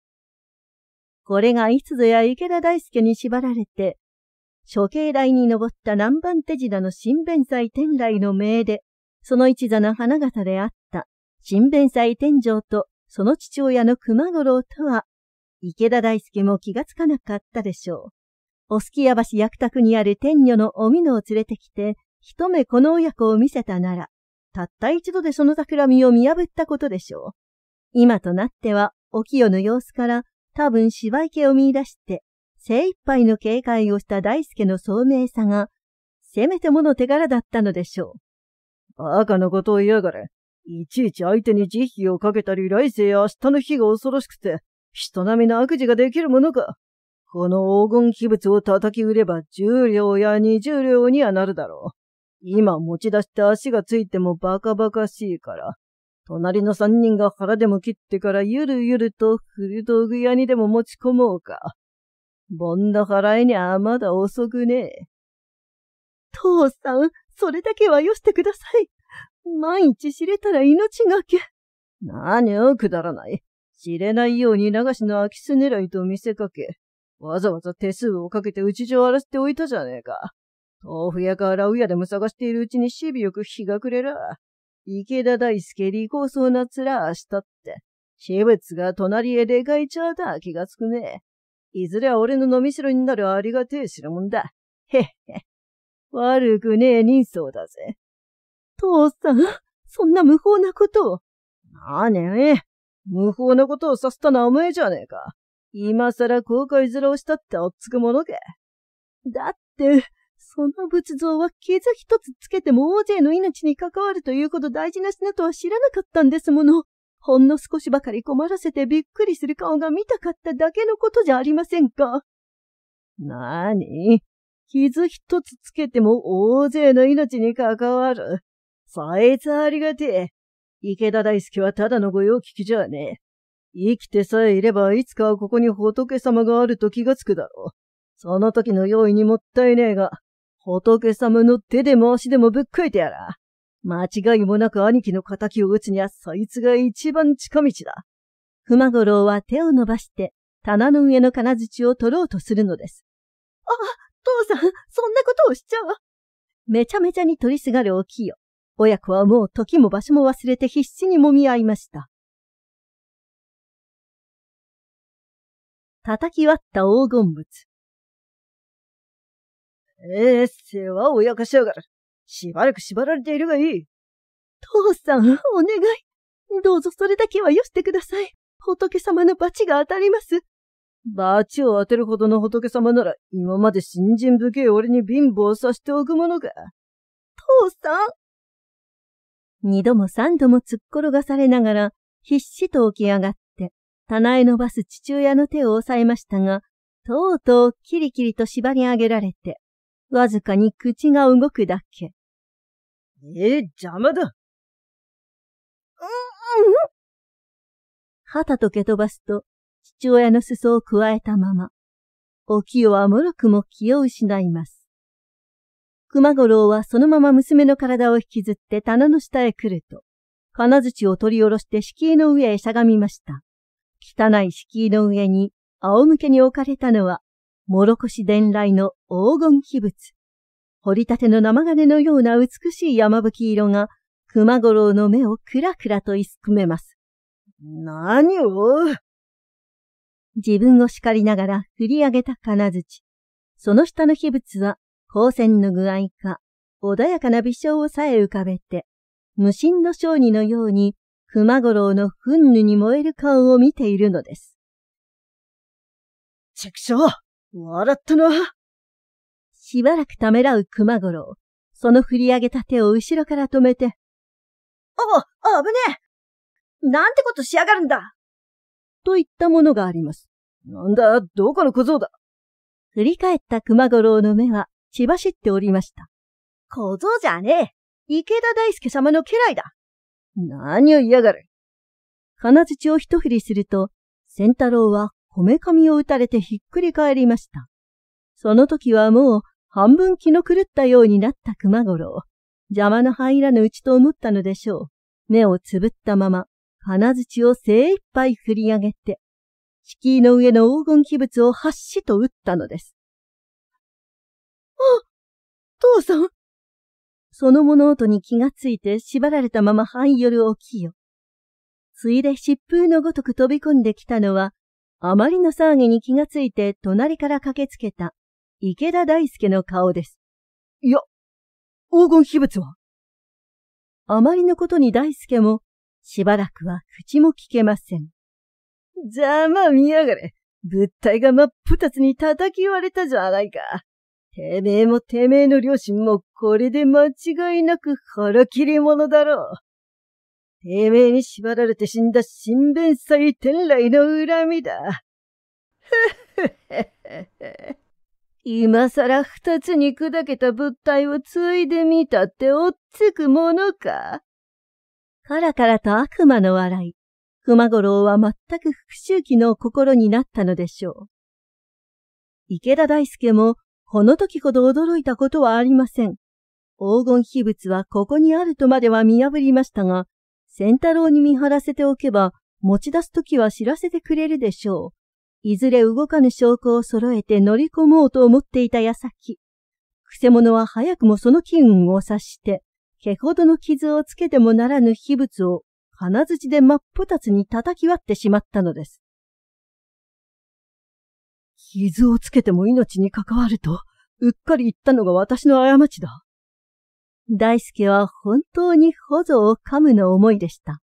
これがいつぞや池田大輔に縛られて、処刑台に登った南蛮手品の新弁祭天来の命で、その一座の花形であった、新弁祭天上とその父親の熊五郎とは池田大輔も気がつかなかったでしょう。おすきや橋役宅にある天女のおみのを連れてきて、一目この親子を見せたなら、たった一度でその企みを見破ったことでしょう。今となっては、お清の様子から、多分芝池を見出して、精一杯の警戒をした大輔の聡明さが、せめてもの手柄だったのでしょう。バカなことを言いやがれ。いちいち相手に慈悲をかけたり来世や明日の日が恐ろしくて、人並みの悪事ができるものか。この黄金器物を叩き売れば10両や20両にはなるだろう。今持ち出して足がついてもバカバカしいから。隣の三人が腹でも切ってからゆるゆると古道具屋にでも持ち込もうか。ボンド払いにはまだ遅くねえ。父さん、それだけはよしてください。万一知れたら命がけ。何をくだらない。知れないように流しの空き巣狙いと見せかけ、わざわざ手数をかけて内情を荒らしておいたじゃねえか。豆腐屋か洗う屋でも探しているうちにしびよく日が暮れら。池田大輔利口そうな面明日って。私物が隣へ出かいちゃうた気がつくね。いずれは俺の飲みしろになるありがてえ代もんだ。へっへ。悪くねえ人相だぜ。父さん、そんな無法なことを。なあねえ。無法なことをさせた名前じゃねえか。今更後悔面をしたっておっつくものけ。だって、その仏像は傷一つつけても大勢の命に関わるということ大事な品とは知らなかったんですもの。ほんの少しばかり困らせてびっくりする顔が見たかっただけのことじゃありませんか。なに傷一つつけても大勢の命に関わる。そいつありがてえ。池田大輔はただの御用聞きじゃねえ。生きてさえいればいつかはここに仏様があると気がつくだろう。その時の用意にもったいねえが、仏様の手でも足でもぶっこいてやら。間違いもなく兄貴の仇を打つにはそいつが一番近道だ。熊五郎は手を伸ばして棚の上の金槌を取ろうとするのです。あ、父さん、そんなことをしちゃう。めちゃめちゃに取りすがる大きいよ。親子はもう時も場所も忘れて必死に揉み合いました。叩き割った黄金物。ええー、世話をやかしやがる。しばらく縛られているがいい。父さん、お願い。どうぞそれだけはよしてください。仏様の罰が当たります。罰を当てるほどの仏様なら、今まで新人不景俺に貧乏させておくものか。父さん。二度も三度も突っ転がされながら、必死と起き上がって、棚へ伸ばす父親の手を押さえましたが、とうとうキリキリと縛り上げられて、わずかに口が動くだけ。ええ邪魔だ。うん、うん。旗と蹴飛ばすと、父親の裾をくわえたまま、お清はもろくも気を失います。熊五郎はそのまま娘の体を引きずって棚の下へ来ると、金槌を取り下ろして敷居の上へしゃがみました。汚い敷居の上に仰向けに置かれたのは、諸し伝来の黄金秘仏。掘りたての生金のような美しい山吹色が、熊五郎の目をくらくらといすくめます。何を自分を叱りながら振り上げた金槌。その下の秘仏は光線の具合か、穏やかな微笑をさえ浮かべて、無心の商人のように、熊五郎の憤怒に燃える顔を見ているのです。畜生笑ったなしばらくためらう熊五郎。その振り上げた手を後ろから止めて。おお、ぶねえなんてことしやがるんだといったものがあります。なんだ、どこの小僧だ振り返った熊五郎の目は血走っておりました。小僧じゃねえ池田大輔様の家来だ何を嫌がる金槌を一振りすると、仙太郎はこめかみを打たれてひっくり返りました。その時はもう半分気の狂ったようになった熊五郎。邪魔の入らぬうちと思ったのでしょう。目をつぶったまま、金槌を精一杯振り上げて、敷居の上の黄金器物をはっしと打ったのです。父さんその物音に気がついて縛られたまま半夜起きよ。ついで疾風のごとく飛び込んできたのは、あまりの騒ぎに気がついて隣から駆けつけた池田大輔の顔です。いや、黄金秘仏はあまりのことに大介も、しばらくは口も聞けません。邪まあ見やがれ。物体が真っ二つに叩き割れたじゃないか。てめえもてめえの両親もこれで間違いなく腹切り者だろう。てめえに縛られて死んだ新弁祭天来の恨みだ。今更二つに砕けた物体をついでみたっておっつくものか。カラカラと悪魔の笑い。熊五郎は全く復讐期の心になったのでしょう。池田大輔もこの時ほど驚いたことはありません。黄金秘仏はここにあるとまでは見破りましたが、仙太郎に見張らせておけば、持ち出す時は知らせてくれるでしょう。いずれ動かぬ証拠を揃えて乗り込もうと思っていた矢先、くせ者は早くもその機運を察して、毛ほどの傷をつけてもならぬ秘仏を金槌で真っ二つに叩き割ってしまったのです。傷をつけても命に関わると、うっかり言ったのが私の過ちだ。大輔は本当にほぞを噛むの思いでした。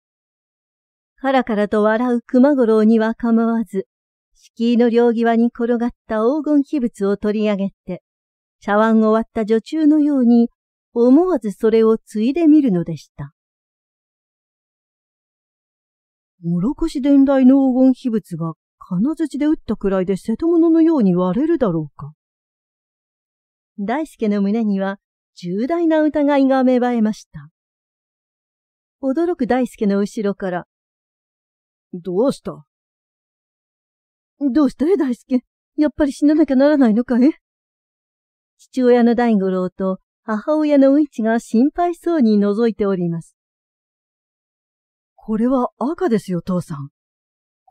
カラカラと笑う熊五郎には構わず、敷居の両際に転がった黄金秘仏を取り上げて、茶碗を割った女中のように、思わずそれを継いでみるのでした。諸越伝来の黄金秘仏が金槌で打ったくらいで瀬戸物のように割れるだろうか。大輔の胸には重大な疑いが芽生えました。驚く大輔の後ろから、どうしたどうしたよ、大輔。やっぱり死ななきゃならないのかい父親の大五郎と母親のういちが心配そうに覗いております。これは赤ですよ、父さん。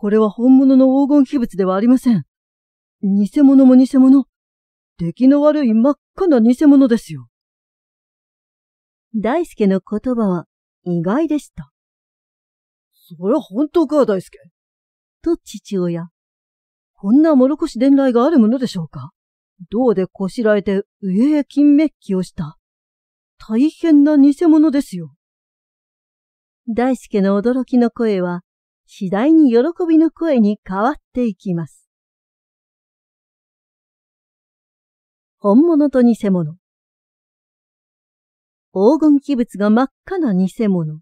これは本物の黄金秘物ではありません。偽物も偽物。出来の悪い真っ赤な偽物ですよ。大介の言葉は意外でした。そりゃ本当か、大輔。と父親。こんな諸腰伝来があるものでしょうか銅でこしらえて上へ金メッキをした。大変な偽物ですよ。大介の驚きの声は、次第に喜びの声に変わっていきます。本物と偽物。黄金器物が真っ赤な偽物。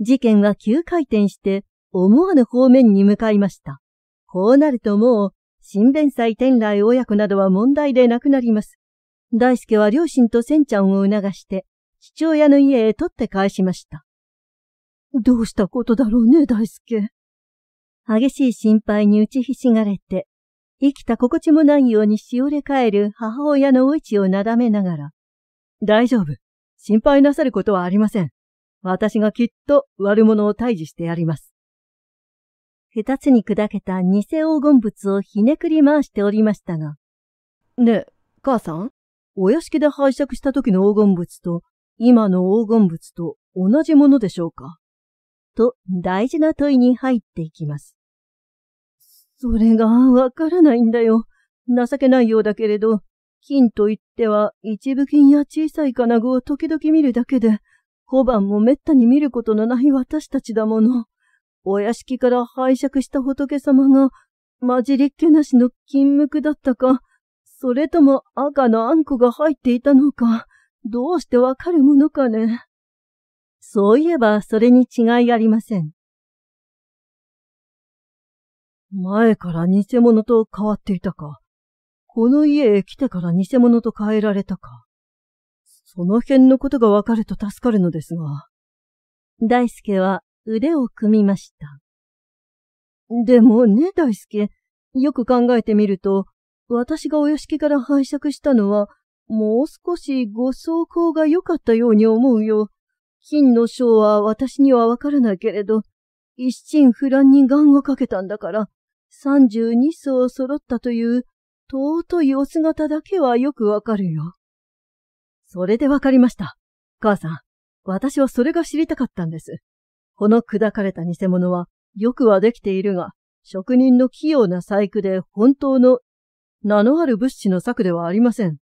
事件は急回転して思わぬ方面に向かいました。こうなるともう、新弁祭天来親子などは問題でなくなります。大介は両親とんちゃんを促して、父親の家へ取って返しました。どうしたことだろうね、大輔。激しい心配に打ちひしがれて、生きた心地もないようにしおれ返る母親のお市をなだめながら、大丈夫。心配なさることはありません。私がきっと悪者を退治してやります。二つに砕けた偽黄金物をひねくり回しておりましたが。ねえ、母さんお屋敷で拝借した時の黄金物と、今の黄金物と同じものでしょうかと大事な問いに入っていきます。それがわからないんだよ。情けないようだけれど、金といっては一部金や小さい金具を時々見るだけで、小判も滅多に見ることのない私たちだもの。お屋敷から拝借した仏様が、混じりっけなしの金目だったか、それとも赤のあんこが入っていたのか、どうしてわかるものかね。そういえばそれに違いありません。前から偽物と変わっていたか。この家へ来てから偽物と変えられたか。その辺のことがわかると助かるのですが。大輔は腕を組みました。でもね、大輔、よく考えてみると、私がお屋敷から拝借したのは、もう少しご走行が良かったように思うよ。金の章は私にはわからないけれど、一心不乱に願をかけたんだから、三十二層揃ったという尊いお姿だけはよくわかるよ。それでわかりました。母さん、私はそれが知りたかったんです。この砕かれた偽物はよくはできているが、職人の器用な細工で本当の名のある物資の策ではありません。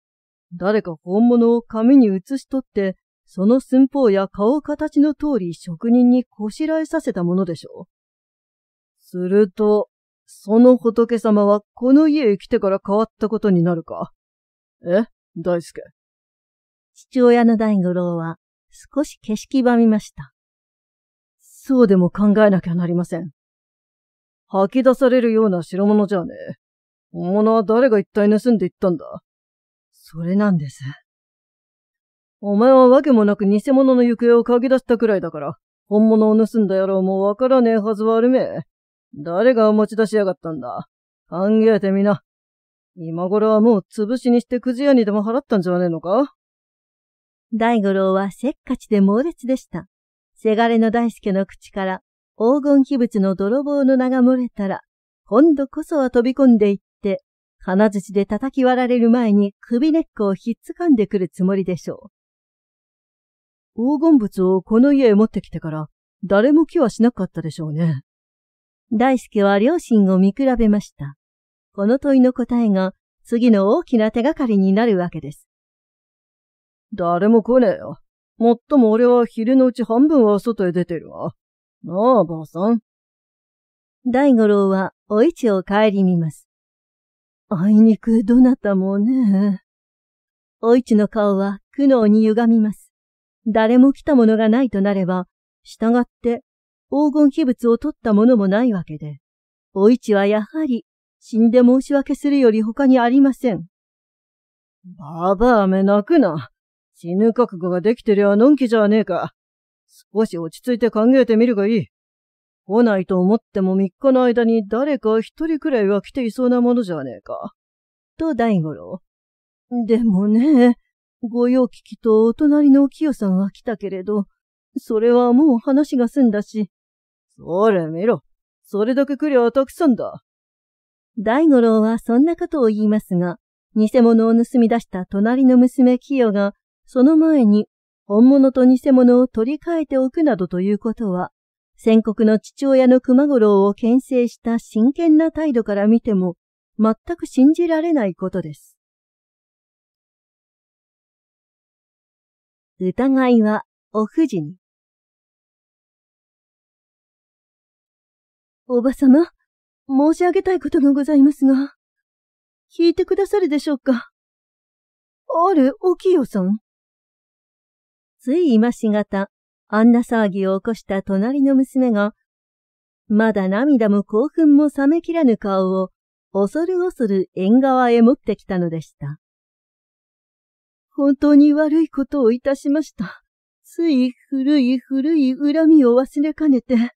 誰か本物を紙に写し取ってその寸法や顔形の通り職人にこしらえさせたものでしょう。すると、その仏様はこの家へ来てから変わったことになるか。え大輔。父親の大五郎は少し景色ばみました。そうでも考えなきゃなりません。吐き出されるような代物じゃねえ。本物は誰が一体盗んでいったんだそれなんです。お前はわけもなく偽物の行方を嗅ぎ出したくらいだから、本物を盗んだ野郎もわからねえはずはあるめえ。誰が持ち出しやがったんだ。考えてみな。今頃はもう潰しにしてくじ屋にでも払ったんじゃねえのか大五郎はせっかちで猛烈でした。せがれの大助の口から黄金秘仏の泥棒の名が漏れたら、今度こそは飛び込んでいって、金槌で叩き割られる前に首根っこをひっつかんでくるつもりでしょう。黄金物をこの家へ持ってきてから誰も来はしなかったでしょうね。大輔は両親を見比べました。この問いの答えが次の大きな手がかりになるわけです。誰も来ねえよ。もっとも俺は昼のうち半分は外へ出てるわ。なあ、ばあさん。大五郎はお市を帰り見ます。あいにくどなたもね。お市の顔は苦悩に歪みます。誰も来た者がないとなれば、従って黄金秘仏を取った者もないわけで、お市はやはり死んで申し訳するより他にありません。ばばあめ泣くな。死ぬ覚悟ができてりゃのんきじゃねえか。少し落ち着いて考えてみるがいい。来ないと思っても3日の間に誰か一人くらいは来ていそうなものじゃねえか。と大五郎。でもね、御用聞きとお隣のお清さんは来たけれど、それはもう話が済んだし。それ見ろ。それだけ来りゃたくさんだ。大五郎はそんなことを言いますが、偽物を盗み出した隣の娘清が、その前に本物と偽物を取り替えておくなどということは、戦国の父親の熊五郎を牽制した真剣な態度から見ても、全く信じられないことです。疑いはお富士に。おばさま、申し上げたいことがございますが、聞いてくださるでしょうか。あるお清さん。つい今しがた、あんな騒ぎを起こした隣の娘が、まだ涙も興奮も冷めきらぬ顔を、恐る恐る縁側へ持ってきたのでした。本当に悪いことをいたしました。つい古い古い恨みを忘れかねて、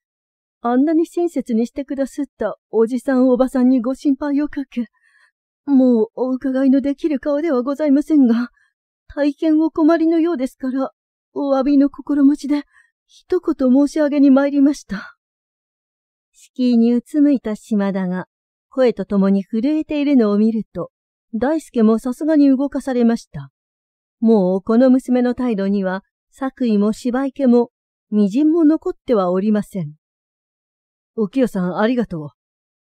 あんなに親切にしてくださったおじさんおばさんにご心配をかけ、もうお伺いのできる顔ではございませんが、体験お困りのようですから、お詫びの心持ちで、一言申し上げに参りました。敷居にうつむいた島田が、声と共に震えているのを見ると、大介もさすがに動かされました。もうこの娘の態度には作為も芝池も微塵も残ってはおりません。お清さんありがとう。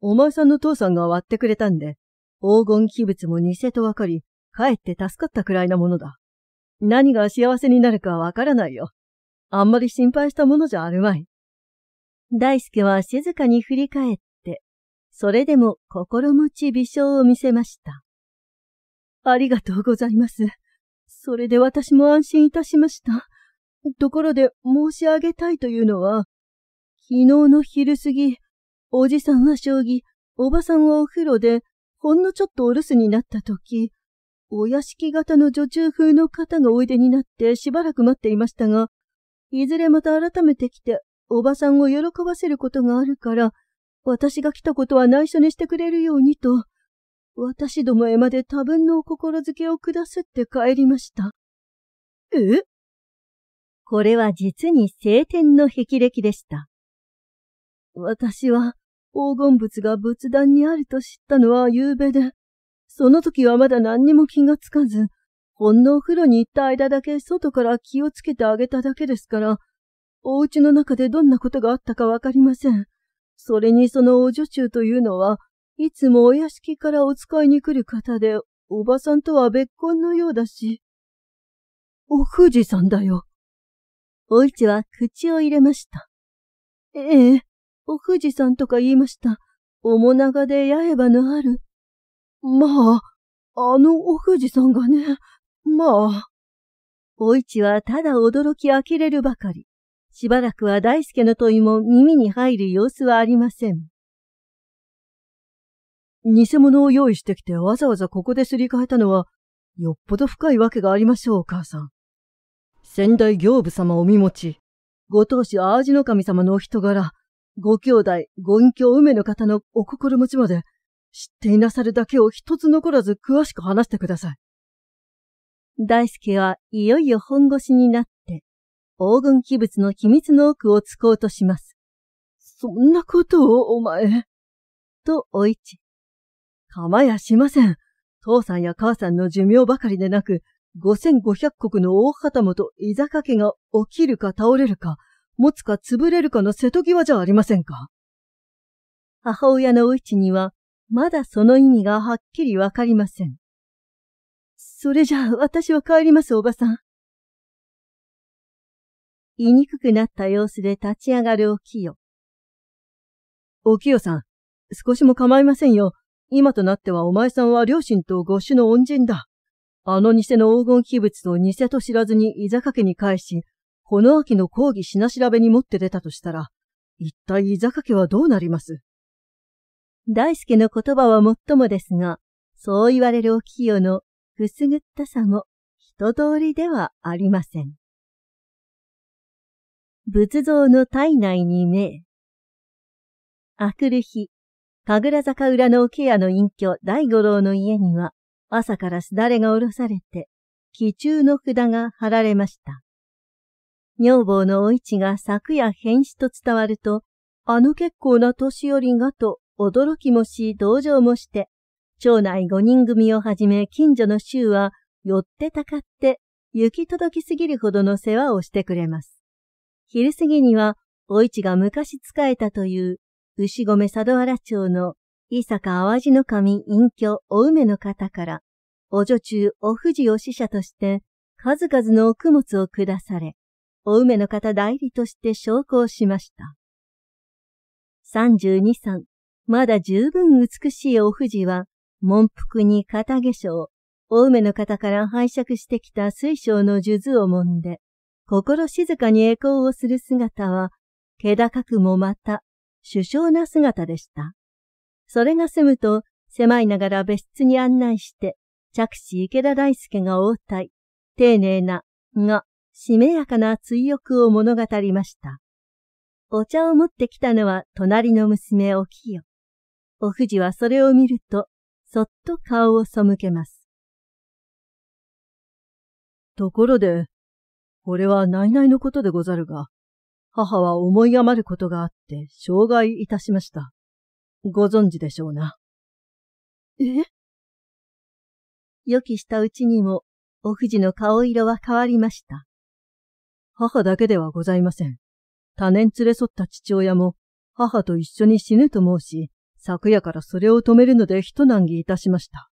お前さんの父さんが割ってくれたんで、黄金器物も偽とわかり、かえって助かったくらいなものだ。何が幸せになるかわからないよ。あんまり心配したものじゃあるまい。大輔は静かに振り返って、それでも心持ち微笑を見せました。ありがとうございます。それで私も安心いたしました。ところで申し上げたいというのは、昨日の昼過ぎ、おじさんは将棋、おばさんはお風呂で、ほんのちょっとお留守になった時、お屋敷型の女中風の方がおいでになってしばらく待っていましたが、いずれまた改めて来て、おばさんを喜ばせることがあるから、私が来たことは内緒にしてくれるようにと、私どもへまで多分のお心づけを下すって帰りました。えこれは実に晴天の霹靂でした。私は黄金仏が仏壇にあると知ったのは夕べで、その時はまだ何にも気がつかず、ほんのお風呂に行った間だけ外から気をつけてあげただけですから、お家の中でどんなことがあったかわかりません。それにそのお女中というのは、いつもお屋敷からお使いに来る方で、おばさんとは別婚のようだし。お富士さんだよ。お市は口を入れました。ええ、お富士さんとか言いました。おもながで八重歯のある。まあ、あのお富士さんがね、まあ。お市はただ驚き呆れるばかり。しばらくは大輔の問いも耳に入る様子はありません。偽物を用意してきてわざわざここですり替えたのは、よっぽど深いわけがありましょう、お母さん。先代行部様お身持ち、ご当主淡路の神様のお人柄、ご兄弟、ご隠居梅の方のお心持ちまで、知っていなさるだけを一つ残らず詳しく話してください。大輔はいよいよ本腰になって、黄金器物の秘密の奥を突こうとします。そんなことを、お前。と、お市。構やしません。父さんや母さんの寿命ばかりでなく、5500国の大旗本居酒かが起きるか倒れるか、持つか潰れるかの瀬戸際じゃありませんか。母親のお市には、まだその意味がはっきりわかりません。それじゃあ私は帰りますおばさん。言いにくくなった様子で立ち上がるお清。お清さん、少しも構いませんよ。今となってはお前さんは両親とご主の恩人だ。あの偽の黄金器物を偽と知らずに居酒家に返し、この秋の講義品調べに持って出たとしたら、一体居酒家はどうなります大輔の言葉はもっともですが、そう言われるお清のくすぐったさも人通りではありません。仏像の体内に目。あくる日、神楽坂裏の桶屋の隠居大五郎の家には、朝からすだれがおろされて、気中の札が貼られました。女房のお市が昨夜変死と伝わると、あの結構な年寄りがと驚きもし同情もして、町内五人組をはじめ近所の衆は寄ってたかって行き届きすぎるほどの世話をしてくれます。昼過ぎには、お市が昔仕えたという牛込佐渡原町の伊坂淡路の神隠居お梅の方から、お女中お藤を使者として数々のお供物を下され、お梅の方代理として昇降しました。32三、まだ十分美しいお藤は、文服に片化粧、お梅の方から拝借してきた水晶の数珠を揉んで、心静かに栄光をする姿は、気高くもまた首相な姿でした。それが済むと、狭いながら別室に案内して、着手池田大輔が応対、丁寧な、が、しめやかな追憶を物語りました。お茶を持ってきたのは隣の娘おきよ。お藤はそれを見ると、そっと顔を背けます。ところで、これは内々のことでござるが、母は思い余ることがあって障害いたしました。ご存知でしょうな。え予期したうちにも、お藤の顔色は変わりました。母だけではございません。多年連れ添った父親も、母と一緒に死ぬと申し、昨夜からそれを止めるので一難儀いたしました。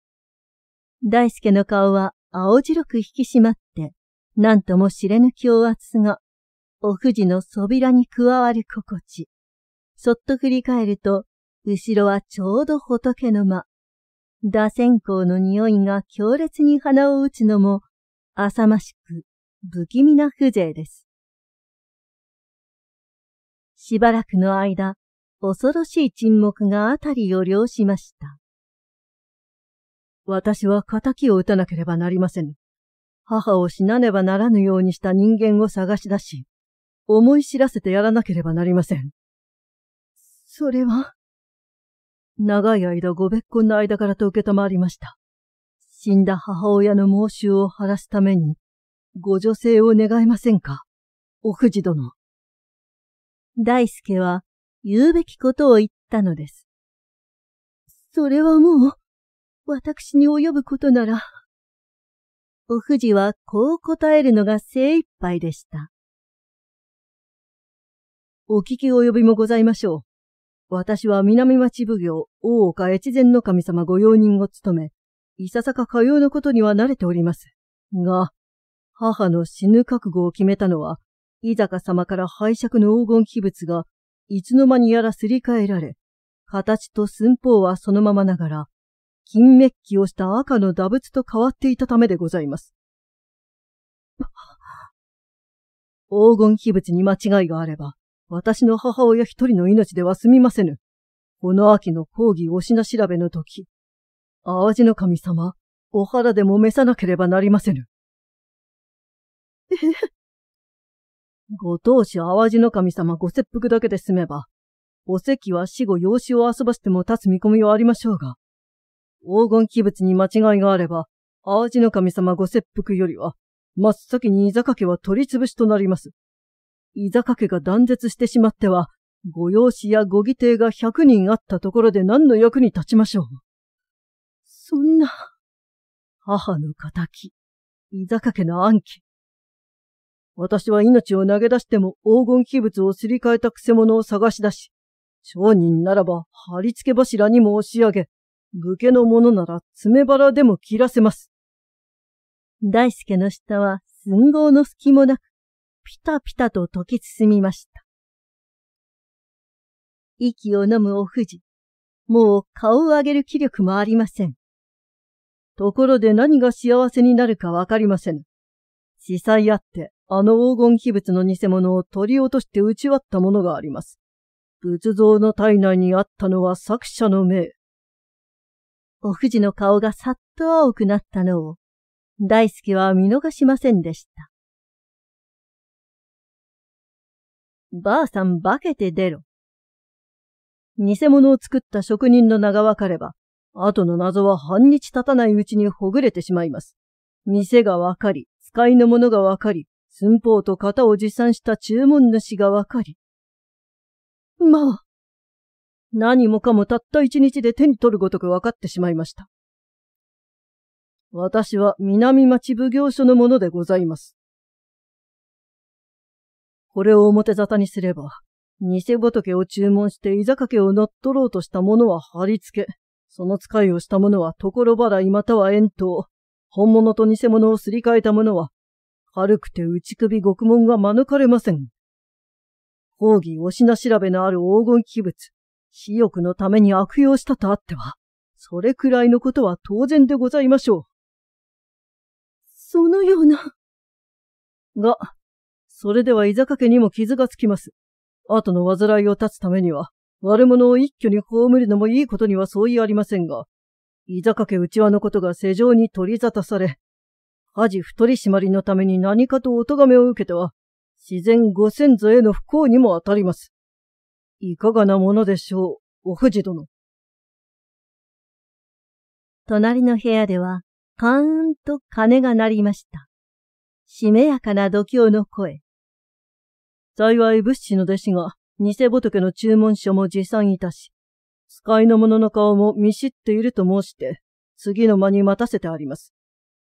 大輔の顔は青白く引き締まって、何とも知れぬ強圧がおふじの扉に加わる心地。そっと振り返ると、後ろはちょうど仏の間。打線香の匂いが強烈に鼻を打つのも、浅ましく、不気味な風情です。しばらくの間、恐ろしい沈黙があたりを了しました。私は仇を打たなければなりません。母を死なねばならぬようにした人間を探し出し、思い知らせてやらなければなりません。それは長い間ご別婚の間からと受けたまわりました。死んだ母親の猛愁を晴らすために、ご女性を願えませんかお藤殿。大助は言うべきことを言ったのです。それはもう、私に及ぶことなら。お藤はこう答えるのが精一杯でした。お聞き及びもございましょう。私は南町奉行、大岡越前の神様御用人を務め、いささかかようのことには慣れております。が、母の死ぬ覚悟を決めたのは、伊坂様から拝借の黄金器仏が、いつの間にやらすり替えられ、形と寸法はそのままながら、金メッキをした赤の打仏と変わっていたためでございます。黄金器仏に間違いがあれば、私の母親一人の命では済みませぬ。この秋の講義お品調べの時、淡路の神様、お腹でも召さなければなりませぬ。ご当主淡路の神様ご切腹だけで済めば、お席は死後養子を遊ばしても立つ見込みはありましょうが、黄金器物に間違いがあれば、淡路の神様ご切腹よりは、真っ先に居酒家は取り潰しとなります。伊坂家が断絶してしまっては、ご用紙やご義弟が百人あったところで何の役に立ちましょう。そんな、母の仇、伊坂家の暗記。私は命を投げ出しても黄金器物をすり替えたくせ者を探し出し、商人ならば貼り付け柱にも押し上げ、武家の者なら爪腹でも切らせます。大輔の舌は寸合の隙もなくピタピタと溶け進みました。息を飲むお富士、もう顔を上げる気力もありません。ところで何が幸せになるかわかりません。司祭あって、あの黄金秘仏の偽物を取り落として打ち割ったものがあります。仏像の体内にあったのは作者の命。お富士の顔がさっと青くなったのを、大好きは見逃しませんでした。ばあさん化けて出ろ。偽物を作った職人の名がわかれば、後の謎は半日経たないうちにほぐれてしまいます。店がわかり、使いの者がわかり、寸法と型を持参した注文主がわかり。まあ。何もかもたった一日で手に取るごとく分かってしまいました。私は南町奉行所の者でございます。これを表沙汰にすれば、偽仏を注文して居酒屋を乗っ取ろうとした者は貼り付け、その使いをした者は所払いまたは遠投、本物と偽物をすり替えた者は、軽くて内首獄門が免れません。抗義お品調べのある黄金器物、私欲のために悪用したとあっては、それくらいのことは当然でございましょう。そのような。が、それでは伊坂家にも傷がつきます。後の煩いを断つためには、悪者を一挙に葬るのもいいことには相違ありませんが、伊坂家内輪のことが世情に取り沙汰され、恥太不取り締まりのために何かとお咎めを受けては、自然ご先祖への不幸にも当たります。いかがなものでしょう、お藤殿。隣の部屋では、カーンと鐘が鳴りました。しめやかな度胸の声。幸い物資の弟子が、偽仏の注文書も持参いたし、使いの者の顔も見知っていると申して、次の間に待たせてあります。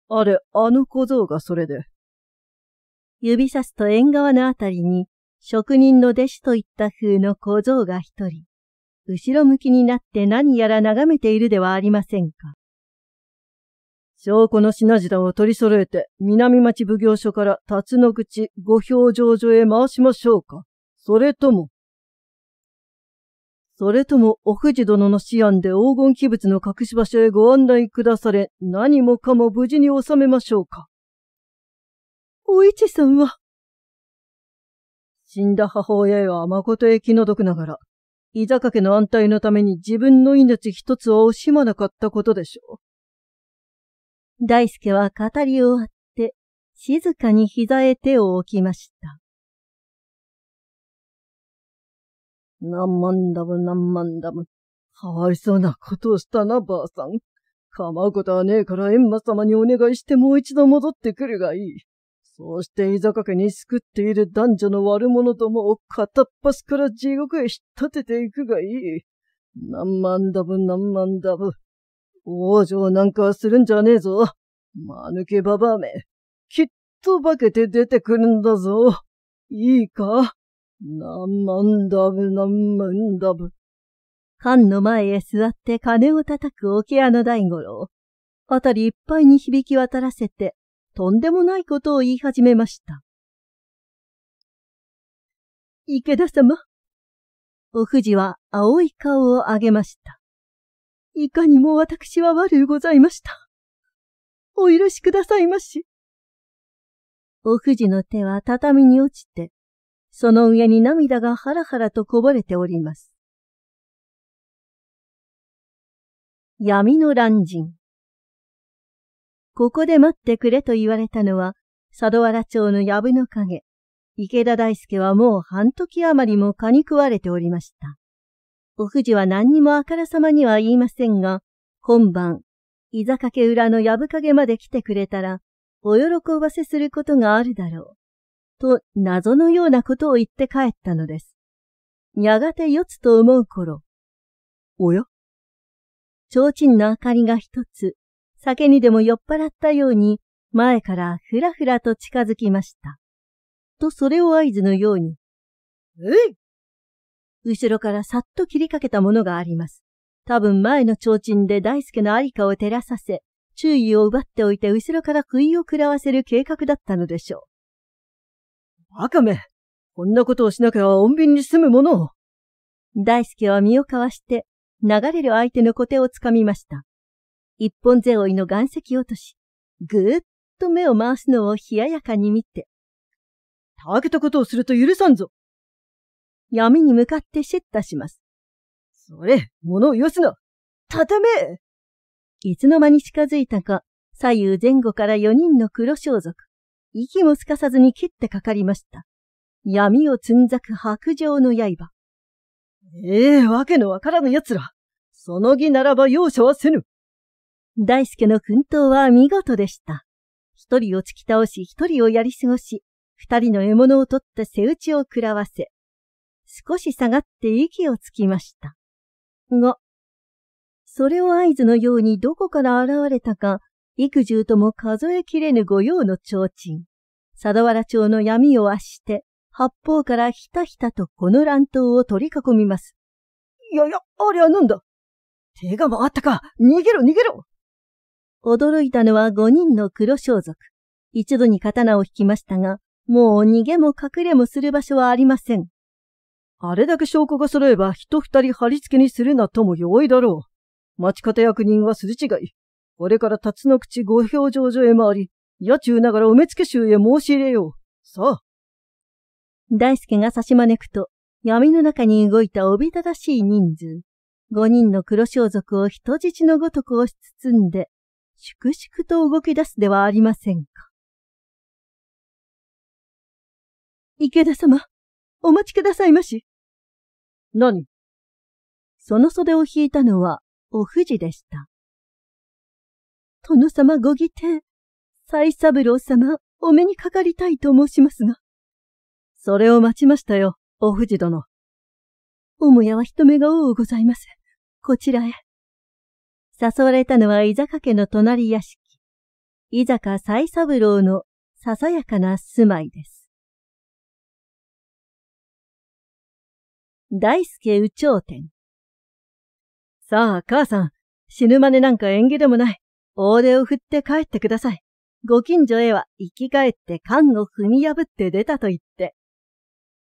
あれ、あの小僧がそれで。指さすと縁側のあたりに、職人の弟子といった風の小僧が一人、後ろ向きになって何やら眺めているではありませんか。証拠の品々を取り揃えて、南町奉行所から辰野口ご表上所へ回しましょうか。それとも、それとも、お藤殿の思案で黄金器物の隠し場所へご案内くだされ、何もかも無事に収めましょうか。お市さんは死んだ母親へは誠へ気の毒ながら、伊坂家の安泰のために自分の命一つは惜しまなかったことでしょう。大輔は語り終わって、静かに膝へ手を置きました。何万ダブ？何万ダム。かわいそうなことをしたな、ばあさん。構うことはねえからエンマ様にお願いしてもう一度戻ってくるがいい。そうして居酒けに救っている男女の悪者どもを片っ端から地獄へ引っ立てていくがいい。何万ダブ何万ダブ。往生なんかするんじゃねえぞ。マヌけババアめ。きっと化けて出てくるんだぞ。いいか何万ダブ何万ダブ。缶の前へ座って金を叩く桶屋の大五郎。あたりいっぱいに響き渡らせて、とんでもないことを言い始めました。池田様。お藤は青い顔を上げました。いかにも私は悪うございました。お許しくださいまし。お藤の手は畳に落ちて、その上に涙がハラハラとこぼれております。闇の乱人。ここで待ってくれと言われたのは、佐土原町の藪の影。池田大輔はもう半時余りも蚊に食われておりました。お藤は何にもあからさまには言いませんが、今晩、居酒け裏の藪影まで来てくれたら、お喜ばせすることがあるだろう。と、謎のようなことを言って帰ったのです。やがて四つと思う頃。おや提灯の明かりが一つ、酒にでも酔っ払ったように、前からふらふらと近づきました。とそれを合図のように、えい後ろからさっと切りかけたものがあります。多分前の提灯で大輔のありかを照らさせ、注意を奪っておいて後ろから食いを食らわせる計画だったのでしょう。バカめこんなことをしなきゃ穏便に済むものを大輔は身をかわして、流れる相手の小手をつかみました。一本背負いの岩石落とし、ぐーっと目を回すのを冷ややかに見て。たわけたことをすると許さんぞ闇に向かって叱咤します。それ、物をよすな畳めいつの間に近づいたか、左右前後から四人の黒装束。息もすかさずに切ってかかりました。闇をつんざく白状の刃。ええー、わけのわからぬ奴ら。その儀ならば容赦はせぬ。大輔の奮闘は見事でした。一人を突き倒し、一人をやり過ごし、二人の獲物を取って背打ちを食らわせ、少し下がって息をつきました。が、それを合図のようにどこから現れたか、幾重とも数えきれぬ御用の提灯。佐田原町の闇を圧して、八方からひたひたとこの乱闘を取り囲みます。いやいや、あれはなんだ手が回ったか逃げろ逃げろ驚いたのは五人の黒装束。一度に刀を引きましたが、もう逃げも隠れもする場所はありません。あれだけ証拠が揃えば人二人貼り付けにするなとも容易だろう。町方役人は筋違い。これから辰の口ご表情所へ回り、夜中ながらお目付衆へ申し入れよう。さあ。大輔が差し招くと、闇の中に動いたおびただしい人数。五人の黒装束を人質のごとく押し包んで、粛々と動き出すではありませんか。池田様、お待ちくださいまし。何その袖を引いたのは、お藤でした。殿様ご儀典、斎三郎様、お目にかかりたいと申しますが。それを待ちましたよ、お藤殿。母屋は人目が多うございます。こちらへ。誘われたのは居坂家の隣屋敷。居坂斎三郎のささやかな住まいです。大輔宇頂天。さあ、母さん、死ぬ真似なんか縁起でもない。大手を振って帰ってください。ご近所へは生き返って缶を踏み破って出たと言って。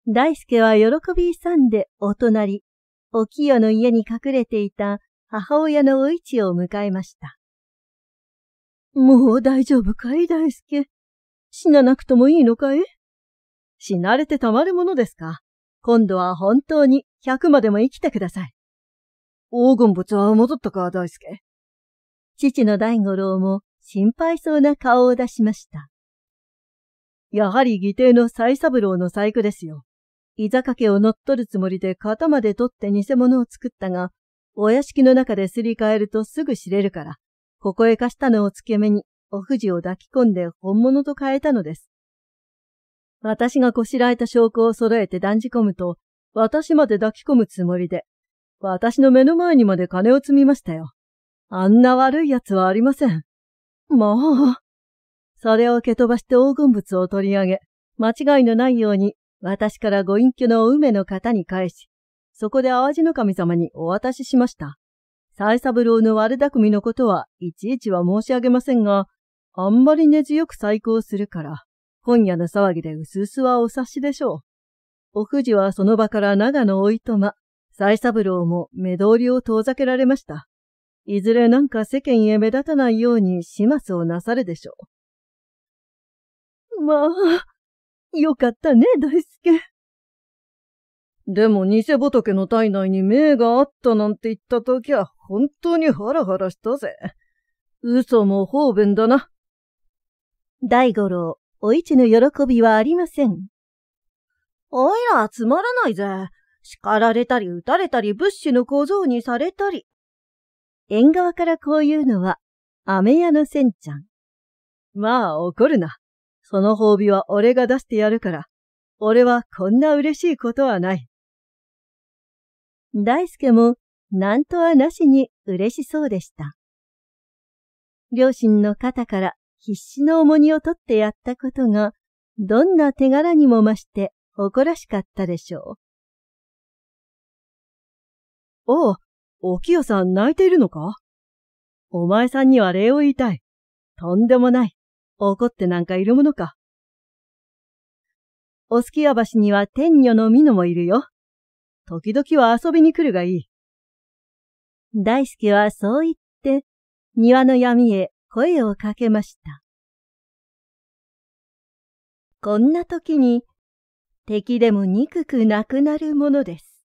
大介は喜び勇んでお隣、お清の家に隠れていた母親のお市を迎えました。もう大丈夫かい、大輔。死ななくともいいのかい死なれてたまるものですか。今度は本当に100までも生きてください。黄金仏は戻ったか、大輔。父の大五郎も心配そうな顔を出しました。やはり義弟の再三郎の細工ですよ。いざかけを乗っ取るつもりで型まで取って偽物を作ったが、お屋敷の中ですり替えるとすぐ知れるから、ここへ貸したのをつけ目に、お藤を抱き込んで本物と変えたのです。私がこしらえた証拠を揃えて断じ込むと、私まで抱き込むつもりで、私の目の前にまで金を積みましたよ。あんな悪い奴はありません。もう。それを蹴飛ばして黄金物を取り上げ、間違いのないように私からご隠居の梅の方に返し、そこで淡路の神様にお渡ししました。三三郎の悪巧みのことはいちいちは申し上げませんが、あんまり根強く再興するから、今夜の騒ぎでうすうすはお察しでしょう。お藤はその場から長野おいとま、再三郎も目通りを遠ざけられました。いずれなんか世間へ目立たないように始末をなさるでしょう。まあ、よかったね、大輔。でも、偽仏の体内に命があったなんて言ったときは、本当にハラハラしたぜ。嘘も方便だな。大五郎、お市の喜びはありません。おいらつまらないぜ。叱られたり撃たれたり物資の小僧にされたり。縁側からこういうのは、飴屋のせんちゃん。まあ怒るな。その褒美は俺が出してやるから。俺はこんな嬉しいことはない。大介もなんとはなしに嬉しそうでした。両親の肩から必死の重荷を取ってやったことが、どんな手柄にも増して誇らしかったでしょう。おう、お清さん泣いているのかお前さんには礼を言いたい。とんでもない。怒ってなんかいるものか。おすきや橋には天女の美濃もいるよ。時々は遊びに来るがいい。大輔はそう言って、庭の闇へ声をかけました。こんな時に敵でも憎くなくなるものです。